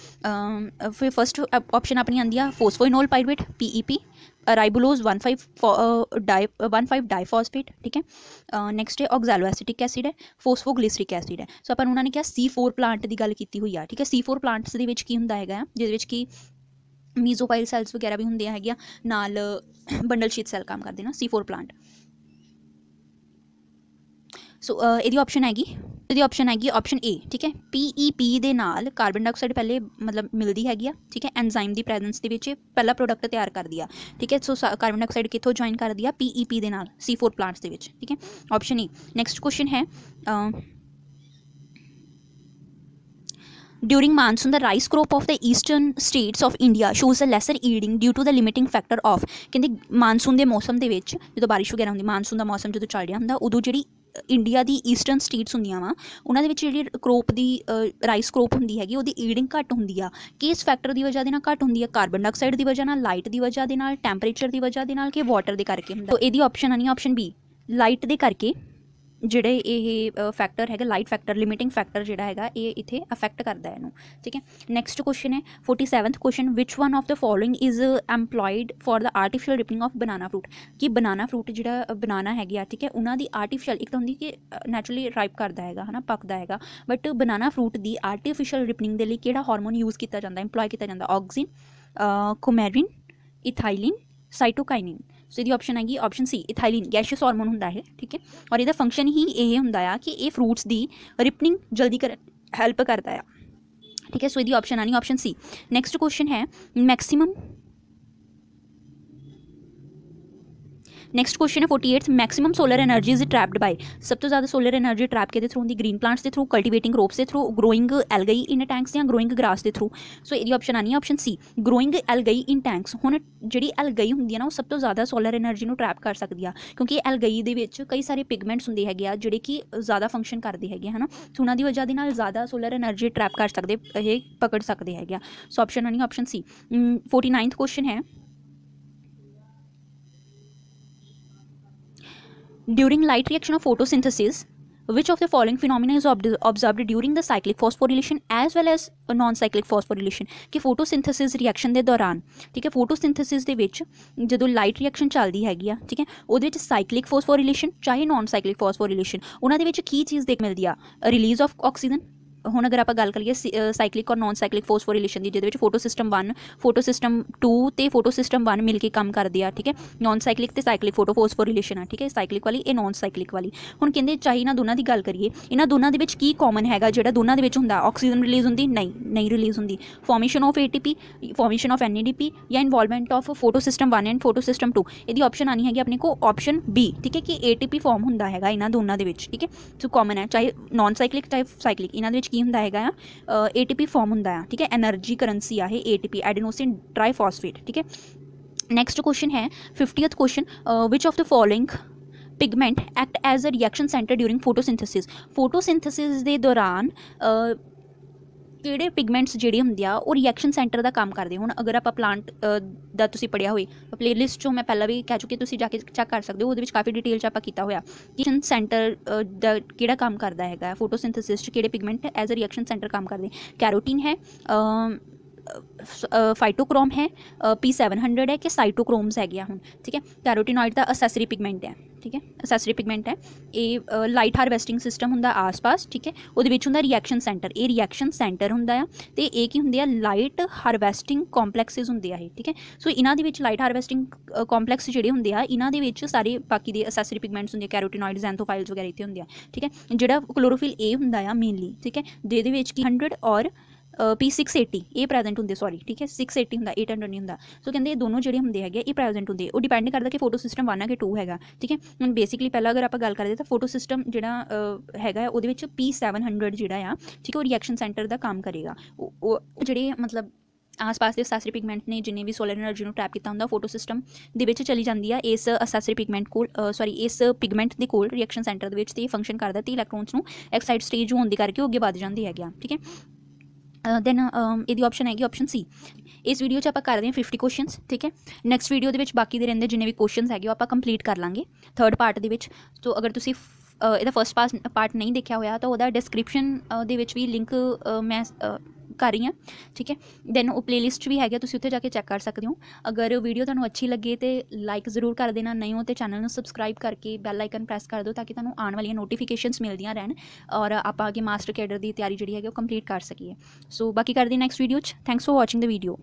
ਫਿਰ ਫਰਸਟ ਆਪਸ਼ਨ ਆਪਣੀ ਆਂਦੀ ਆ ਫੋਸਫੋਇਨੋਲ ਪਾਈਰੇਟ PEP ਰਾਈਬੂਲੋਜ਼ 15 ਡਾਈ 15 ਡਾਈਫਾਸਫੇਟ ਠੀਕ ਹੈ ਨੈਕਸਟ ਹੈ ਆਕਸੈਲੋ ਐਸਿਟਿਕ ਐਸਿਡ ਹੈ ਫੋਸਫੋਗਲਿਸਰਿਕ ਐਸਿਡ ਹੈ ਸੋ ਆਪਾਂ ਉਹਨਾਂ ਨੇ ਕਿਹਾ C4 ਪਲਾਂਟ ਦੀ ਗੱਲ ਕੀਤੀ ਹੋਈ ਆ ਠੀਕ ਹੈ C4 ਪਲਾਂਟਸ ਦੇ ਵਿੱਚ ਕੀ ਹੁੰਦਾ ਹੈਗਾ ਜਿਹਦੇ ਵਿੱਚ ਕਿ ਮੀਜ਼ੋਫਾਈਲ ਸੈਲਸ ਵਗੈਰਾ ਵੀ ਹੁੰਦੀਆਂ ਹੈਗੀਆਂ ਨਾਲ ਬੰਡਲ ਸ਼ੀਟ ਸੈਲ ਕੰਮ ਕਰਦੇ ਨਾ C4 ਪਲਾਂਟ ਸੋ ਇਹਦੀ ਆਪਸ਼ਨ ਹੈਗੀ ਇਹਦੀ ਆਪਸ਼ਨ ਹੈਗੀ ਆਪਸ਼ਨ A ਠੀਕ ਹੈ PEP ਦੇ ਨਾਲ ਕਾਰਬਨ ਡਾਈਆਕਸਾਈਡ ਪਹਿਲੇ ਮਤਲਬ ਮਿਲਦੀ ਹੈਗੀ ਆ ਠੀਕ ਹੈ ਐਂਜ਼ਾਈਮ ਦੀ ਪ੍ਰੈਜ਼ੈਂਸ ਦੇ ਵਿੱਚ ਪਹਿਲਾ ਪ੍ਰੋਡਕਟ ਤਿਆਰ ਕਰਦੀ ਆ ਠੀਕ ਹੈ ਸੋ ਕਾਰਬਨ ਡਾਈਆਕਸਾਈਡ ਕਿੱਥੋਂ ਜੁਆਇਨ ਕਰਦੀ ਆ PEP ਦੇ ਨਾਲ C4 ਪਲਾਂਟਸ ਦੇ ਵਿੱਚ ਠੀਕ ਹੈ ਆਪਸ਼ਨ A ਨੈਕਸਟ ਕੁਐਸਚਨ ਹੈ during monsoon, the rice crop of the eastern states of India shows a lesser yielding due to the limiting factor of ਕਹਿੰਦੇ ਮਾਨਸੂਨ ਦੇ ਮੌਸਮ ਦੇ ਵਿੱਚ ਜਦੋਂ ਬਾਰਿਸ਼ ਵਗੈਰਾ ਹੁੰਦੀ ਮਾਨਸੂਨ ਦਾ ਮੌਸਮ ਜਦੋਂ ਚੱਲ ਰਿਹਾ ਹੁੰਦਾ ਉਦੋਂ ਜਿਹੜੀ ਇੰਡੀਆ ਦੀ ਈਸਟਰਨ ਸਟੇਟਸ ਹੁੰਦੀਆਂ ਵਾ ਉਹਨਾਂ ਦੇ ਵਿੱਚ ਜਿਹੜੀ ਕ੍ਰੋਪ ਦੀ ਰਾਈਸ ਕ੍ਰੋਪ ਹੁੰਦੀ ਹੈਗੀ ਉਹਦੀ ਈਲਡਿੰਗ ਘੱਟ ਹੁੰਦੀ ਆ ਕਿਸ ਫੈਕਟਰ ਦੀ ਵਜ੍ਹਾ ਦੇ ਨਾਲ ਘੱਟ ਹੁੰਦੀ ਆ ਕਾਰਬਨ ਡਾਈਆਕਸਾਈਡ ਦੀ ਵਜ੍ਹਾ ਨਾਲ ਲਾਈਟ ਦੀ ਵਜ੍ਹਾ ਦੇ ਨਾਲ ਟੈਂਪਰੇਚਰ ਦੀ ਵਜ੍ਹਾ ਦੇ ਨਾਲ ਕਿ ਵਾਟਰ ਦੇ ਕਰਕੇ ਹੁੰਦਾ ਤੋ ਇਹਦੀ ਆਪਸ਼ਨ ਆਣੀ ਆਪਸ਼ਨ ਬੀ ਲਾਈਟ ਦੇ ਕਰਕੇ ਜਿਹੜੇ ਇਹ ਫੈਕਟਰ ਹੈਗਾ ਲਾਈਟ ਫੈਕਟਰ ਲਿਮਿਟਿੰਗ ਫੈਕਟਰ ਜਿਹੜਾ ਹੈਗਾ ਇਹ ਇਥੇ ਅਫੈਕਟ ਕਰਦਾ ਹੈ ਇਹਨੂੰ ਠੀਕ ਹੈ ਨੈਕਸਟ ਕੁਐਸਚਨ ਹੈ 47th question which one of the following is employed for the artificial ripening of banana fruit ਕਿ ਬਨਾਨਾ ਫਰੂਟ ਜਿਹੜਾ ਬਨਾਨਾ ਹੈਗੀ ਆ ਠੀਕ ਹੈ ਉਹਨਾਂ ਦੀ ਆਰਟੀਫੀਸ਼ੀਅਲ ਇੱਕ ਤਾਂ ਹੁੰਦੀ ਕਿ ਨੈਚੁਰਲੀ ਰਾਈਪ ਕਰਦਾ ਹੈਗਾ ਹਨਾ ਪੱਕਦਾ ਹੈਗਾ ਬਟ ਬਨਾਨਾ ਫਰੂਟ ਦੀ ਆਰਟੀਫੀਸ਼ੀਅਲ ਰਿਪਲਿੰਗ ਦੇ ਲਈ ਕਿਹੜਾ ਹਾਰਮੋਨ ਯੂਜ਼ ਕੀਤਾ ਜਾਂਦਾ ਐਮਪਲੋਇ ਕੀਤਾ ਜਾਂਦਾ auxin coumarin ethylene cytokinin so सीधी ऑप्शन आएगी option C ethylene gaseous hormone हों ठीक है और यदि फंक्शन ही ये हों कि यह फ्रूट्स की रिपनिंग जल्दी कर हैल्प करता है ठीक है सो यदि ऑप्शन आनी ऑप्शन सी नैक्सट क्वेश्चन है मैक्सीम ਨੈਕਸਟ ਕੁਐਸਚਨ ਹੈ 48th maximum solar energy is trapped by ਸਭ ਤੋਂ ਜ਼ਿਆਦਾ ਸੋਲਰ એનર્ਜੀ ਟ੍ਰੈਪ ਕਿਹਦੇ ਥਰੂ ਹੁੰਦੀ ਗ੍ਰੀਨ ਪਲਾਂਟਸ ਦੇ ਥਰੂ ਕਲਟੀਵੇਟਿੰਗ ਰੋਪਸ ਦੇ through growing algae in tanks ਜਾਂ ਗਰੋਇੰਗ ਗ੍ਰਾਸ ਦੇ ਥਰੂ ਸੋ ਇਹਦੀ ਆਪਸ਼ਨ ਆਣੀ ਹੈ option C growing algae in tanks ਹੁਣ ਜਿਹੜੀ ਐਲਗਈ ਹੁੰਦੀ ਹੈ ਨਾ ਉਹ ਸਭ ਤੋਂ ਜ਼ਿਆਦਾ ਸੋਲਰ એનર્ਜੀ ਨੂੰ ਟ੍ਰੈਪ ਕਰ ਸਕਦੀ ਆ ਕਿਉਂਕਿ ਐਲਗਈ ਦੇ ਵਿੱਚ ਕਈ ਸਾਰੇ ਪਿਗਮੈਂਟਸ ਹੁੰਦੇ ਹੈਗੇ ਆ ਜਿਹੜੇ ਕਿ ਜ਼ਿਆਦਾ ਫੰਕਸ਼ਨ ਕਰਦੇ ਹੈਗੇ ਹਨਾ ਸੋ ਉਹਨਾਂ ਦੀ ਵਜ੍ਹਾ ਦੇ ਨਾਲ ਜ਼ਿਆਦਾ ਸੋਲਰ એનર્ਜੀ ਟ੍ਰੈਪ ਕਰ ਸਕਦੇ ਇਹ ਪਕੜ ਸਕਦੇ ਹੈਗੇ ਆ ਸੋ ਆਪਸ਼ਨ ਆਣੀ ਆਪਸ਼ਨ ਸੀ 49th ਕੁਐਸਚਨ ਹੈ During light reaction of photosynthesis, which of the following phenomena is ob observed during the cyclic phosphorylation as well as non cyclic phosphorylation ਕਿ ਫੋਟੋਸਿੰਥੇਸਿਸ ਰਿਐਕਸ਼ਨ ਦੇ ਦੌਰਾਨ ਠੀਕ ਹੈ photosynthesis ਦੇ ਵਿੱਚ ਜਦੋਂ ਲਾਈਟ ਰਿਐਕਸ਼ਨ ਚੱਲਦੀ ਹੈਗੀ ਆ ਠੀਕ ਹੈ ਉਹਦੇ ਵਿੱਚ ਸਾਈਕਲਿਕ ਫਾਸਫੋਰੀਲੇਸ਼ਨ ਚਾਹੇ ਨੋਨ ਸਾਈਕਲਿਕ ਫਾਸਫੋਰੀਲੇਸ਼ਨ ਉਹਨਾਂ ਦੇ ਵਿੱਚ ਕੀ ਚੀਜ਼ ਦੇਖ ਮਿਲਦੀ ਆ ਰਿਲੀਜ਼ ਆਫ ਆਕਸੀਜਨ ਹੁਣ ਅਗਰ ਆਪਾਂ ਗੱਲ ਕਰੀਏ ਸਾਈਕਲਿਕ ਔਰ ਨਾਨ ਸਾਈਕਲਿਕ ਫੋਸਫੋਰੀਲੇਸ਼ਨ ਦੀ ਜਿਹਦੇ ਵਿੱਚ ਫੋਟੋਸਿਸਟਮ 1 ਫੋਟੋਸਿਸਟਮ 2 ਤੇ ਫੋਟੋਸਿਸਟਮ 1 ਮਿਲ ਕੇ ਕੰਮ ਕਰਦੇ ਆ ਠੀਕ ਹੈ ਨਾਨ ਸਾਈਕਲਿਕ ਤੇ ਸਾਈਕਲਿਕ ਫੋਟੋ ਫੋਸਫੋਰੀਲੇਸ਼ਨ ਆ ਠੀਕ ਹੈ ਸਾਈਕਲਿਕ ਵਾਲੀ ਇਹ ਨਾਨ ਸਾਈਕਲਿਕ ਵਾਲੀ ਹੁਣ ਕਹਿੰਦੇ ਨਾ ਦੋਨਾਂ ਦੀ ਗੱਲ ਕਰੀਏ ਇਹਨਾਂ ਦੋਨਾਂ ਦੇ ਵਿੱਚ ਕੀ ਕਾਮਨ ਹੈਗਾ ਜਿਹੜਾ ਦੋਨਾਂ ਦੇ ਵਿੱਚ ਹੁੰਦਾ ਆਕਸੀਜਨ ਰਿਲੀਜ਼ ਹੁੰਦੀ ਨਹੀਂ ਨਹੀਂ ਰਿਲੀਜ਼ ਹੁੰਦੀ formation of ATP formation of NADP ਜਾਂ involvement of photosystem 1 and photosystem 2 ਇਹਦੀ ਆਪਸ਼ਨ ਆਣੀ ਹੈਗੀ ਆਪਣੇ ਕੋ ਆਪਸ਼ਨ ਬੀ ਠੀਕ ਹੈ ਕਿ ਏਟੀਪੀ ਫਾਰਮ ਹੁੰਦਾ ਹੈਗਾ ਇਹਨਾਂ ਦੋਨਾਂ ਦੇ ਵਿੱਚ ਠੀਕ ਹੈ ਸੋ ਕਾਮਨ ਹੈ ਚਾਹੀ ਨਾਨ ਸਾਈਕਲਿਕ ਟਾਈਪ ਸਾਈਕਲਿਕ ਇਹਨਾਂ ਦੇ ਵਿੱਚ की है ए ਆ ਏਟੀਪੀ ਫਾਰਮ ठीक है एनर्जी करंसी એનર્ਜੀ ए ਆ ਇਹ ਏਟੀਪੀ ਐਡੇਨੋਸਿਨ ਟ੍ਰਾਈਫਾਸਫੇਟ ठीक है नेक्स्ट क्वेश्चन है fiftieth question which of the following pigment act as a reaction centre during photosynthesis photosynthesis दौरान ਦੌਰਾਨ ਕਿਹੜੇ ਪਿਗਮੈਂਟਸ ਜਿਹੜੇ ਹੁੰਦੇ ਆ ਉਹ ਰਿਐਕਸ਼ਨ ਸੈਂਟਰ ਦਾ ਕੰਮ ਕਰਦੇ ਹੁਣ ਅਗਰ ਆਪਾਂ ਪਲਾਂਟ ਦਾ ਤੁਸੀਂ ਪੜਿਆ ਹੋਵੇ ਪਲੇਲਿਸਟ ਚੋਂ ਮੈਂ ਪਹਿਲਾਂ ਵੀ ਕਹਿ ਚੁੱਕੀ ਤੁਸੀਂ ਜਾ ਕੇ ਚੈੱਕ ਕਰ ਸਕਦੇ ਹੋ ਉਹਦੇ ਵਿੱਚ ਕਾਫੀ ਡਿਟੇਲ ਚ ਆਪਾਂ ਕੀਤਾ ਹੋਇਆ ਕਿਚਨ ਸੈਂਟਰ ਦਾ ਕਿਹੜਾ ਕੰਮ ਕਰਦਾ ਹੈਗਾ ਫੋਟੋਸਿੰਥੇਸਿਸ ਚ ਕਿਹੜੇ pigment as a reaction centre ਕੰਮ ਕਰਦੇ ਕੈਰੋਟਿਨ ਹੈ ਫਾਈਟੋਕ੍ਰੋਮ ਹੈ ਪੀ 700 ਹੈ ਕਿ ਸਾਈਟੋਕ੍ਰੋਮਸ ਹੈ ਗਿਆ ਹੁਣ ਠੀਕ ਹੈ ਕੈਰੋਟੀਨੋਇਡ ਦਾ ਅਸੈਸਰੀ ਪਿਗਮੈਂਟ ਹੈ ਠੀਕ ਹੈ ਅਸੈਸਰੀ ਪਿਗਮੈਂਟ ਹੈ ਇਹ ਲਾਈਟ ਹਾਰਵੈਸਟਿੰਗ ਸਿਸਟਮ ਹੁੰਦਾ ਆਸ-ਪਾਸ ਠੀਕ ਹੈ ਉਹਦੇ ਵਿੱਚ ਹੁੰਦਾ ਰਿਐਕਸ਼ਨ ਸੈਂਟਰ ਇਹ ਰਿਐਕਸ਼ਨ ਸੈਂਟਰ ਹੁੰਦਾ ਆ ਤੇ ਇਹ ਕੀ ਹੁੰਦੇ ਆ ਲਾਈਟ ਹਾਰਵੈਸਟਿੰਗ ਕੰਪਲੈਕਸਸ ਹੁੰਦੇ ਆ ਇਹ ਠੀਕ ਹੈ ਸੋ ਇਹਨਾਂ ਦੇ ਵਿੱਚ ਲਾਈਟ ਹਾਰਵੈਸਟਿੰਗ ਕੰਪਲੈਕਸ ਜਿਹੜੇ ਹੁੰਦੇ ਆ ਇਹਨਾਂ ਦੇ ਵਿੱਚ ਸਾਰੇ ਬਾਕੀ ਦੇ ਅਸੈਸਰੀ ਪਿਗਮੈਂਟਸ ਹੁੰਦੇ ਆ ਕੈਰੋਟੀਨੋਇਡਸ ਐਂਥੋਫਾਈਲਸ ਵਗੈਰਾ ਇੱਥੇ ਹੁੰਦੇ ਆ ਠੀਕ ਹੈ ਜਿਹੜਾ ਕਲੋਰੋਫਿਲ ਏ ਹੁੰਦਾ ਆ ਮੇਨਲੀ ਠੀਕ ਹੈ ਦੇ ਵਿੱਚ ਕੀ 100 ਔਰ ਪੀ 680 ਇਹ ਪ੍ਰੈਜ਼ੈਂਟ ਹੁੰਦੇ ਸੌਰੀ ਠੀਕ ਹੈ 680 ਹੁੰਦਾ 800 ਨਹੀਂ ਹੁੰਦਾ ਸੋ ਕਹਿੰਦੇ ਇਹ ਦੋਨੋਂ ਜਿਹੜੇ ਹੁੰਦੇ ਹੈਗੇ ਇਹ ਪ੍ਰੈਜ਼ੈਂਟ ਹੁੰਦੇ ਉਹ ਡਿਪੈਂਡ ਕਰਦਾ ਕਿ ਫੋਟੋ ਸਿਸਟਮ 1 ਹੈ ਕਿ 2 ਹੈਗਾ ਠੀਕ ਹੈ ਹੁਣ ਬੇਸਿਕਲੀ ਪਹਿਲਾਂ ਅਗਰ ਆਪਾਂ ਗੱਲ ਕਰਦੇ ਤਾਂ ਫੋਟੋ ਸਿਸਟਮ ਜਿਹੜਾ ਹੈਗਾ ਉਹਦੇ ਵਿੱਚ ਪੀ 700 ਜਿਹੜਾ ਆ ਠੀਕ ਹੈ ਉਹ ਰਿਐਕਸ਼ਨ ਸੈਂਟਰ ਦਾ ਕੰਮ ਕਰੇਗਾ ਉਹ ਜਿਹੜੇ ਮਤਲਬ ਆਸ-ਪਾਸ ਦੇ ਅਸੈਸਰੀ ਪਿਗਮੈਂਟ ਨੇ ਜਿਨੇ ਵੀ ਸੋਲਰ એનર્ਜੀ ਨੂੰ ਟੈਪ ਕੀਤਾ ਹੁੰਦਾ ਫੋਟੋ ਸਿਸਟਮ ਦੇ ਵਿੱਚ ਚਲੀ ਜਾਂਦੀ ਆ ਇਸ ਅਸੈਸਰੀ ਪਿਗਮੈਂਟ ਕੋਲ ਸੌਰੀ ਇਸ ਪਿਗਮੈਂਟ ਦੇ ਕੋਲ ਰਿਐਕਸ਼ਨ ਸੈਂਟਰ ਦੇ ਵਿੱਚ ਤੇ ਇਹ ਫੰਕਸ਼ਨ ਕਰਦਾ ਤੇ ਇਲੈਕਟ੍ਰੋਨਸ ਨੂੰ ਐਕਸਾਈਡ ਸਟੇਜ ਹੋਣ ਦੀ ਕਰਕੇ ਉਹ ਅੱਗੇ ਵਧ ਜਾਂਦੀ ਹੈਗਾ ਠੀਕ ਹੈ ਦੈਨ ਇਹਦੀ ਆਪਸ਼ਨ ਹੈਗੀ ਆਪਸ਼ਨ ਸੀ ਇਸ ਵੀਡੀਓ 'ਚ ਆਪਾਂ ਕਰ ਰਹੇ ਹਾਂ 50 ਕੁਐਸਚਨਸ ਠੀਕ ਹੈ ਨੈਕਸਟ ਵੀਡੀਓ ਦੇ ਵਿੱਚ ਬਾਕੀ ਦੇ ਰਹਿੰਦੇ ਜਿੰਨੇ ਵੀ ਕੁਐਸਚਨਸ ਹੈਗੇ ਉਹ ਆਪਾਂ ਕੰਪਲੀਟ ਕਰ ਲਾਂਗੇ ਥਰਡ ਪਾਰਟ ਦੇ ਵਿੱਚ ਸੋ ਅਗਰ ਤੁਸੀਂ ਇਹਦਾ ਫਰਸਟ ਪਾਰਟ ਨਹੀਂ ਦੇਖਿਆ ਹੋਇਆ ਤਾਂ ਉਹਦਾ ਡਿਸਕ੍ਰਿਪਸ਼ਨ ਦੇ ਵਿੱਚ ਵੀ ਲਿੰਕ ਮੈਂ ਕਰ ਰਹੀ ਹਾਂ ਠੀਕ ਹੈ ਦੈਨ ਉਹ ਪਲੇਲਿਸਟ ਵੀ ਹੈਗਾ ਤੁਸੀਂ ਉੱਥੇ ਜਾ ਕੇ ਚੈੱਕ ਕਰ ਸਕਦੇ ਹੋ ਅਗਰ ਵੀਡੀਓ ਤੁਹਾਨੂੰ ਅੱਛੀ ਲੱਗੇ ਤੇ ਲਾਈਕ ਜ਼ਰੂਰ ਕਰ ਦੇਣਾ ਨਹੀਂ ਹੋ ਤੇ ਚੈਨਲ ਨੂੰ ਸਬਸਕ੍ਰਾਈਬ ਕਰਕੇ ਬੈਲ ਆਈਕਨ ਪ੍ਰੈਸ ਕਰ ਦਿਓ ਤਾਂ ਕਿ ਤੁਹਾਨੂੰ ਆਉਣ ਵਾਲੀਆਂ ਨੋਟੀਫਿਕੇਸ਼ਨਸ ਮਿਲਦੀਆਂ ਰਹਿਣ ਔਰ ਆਪਾਂ ਅੱਗੇ ਮਾਸਟਰ ਕੈਡਰ ਦੀ ਤਿਆਰੀ ਜਿਹੜੀ ਹੈਗੀ ਉਹ ਕੰਪਲੀਟ ਕਰ ਸਕੀਏ ਸੋ ਬਾਕੀ ਕਰਦੀ ਨੈਕਸਟ ਵੀਡੀਓ 'ਚ thanks for watching the video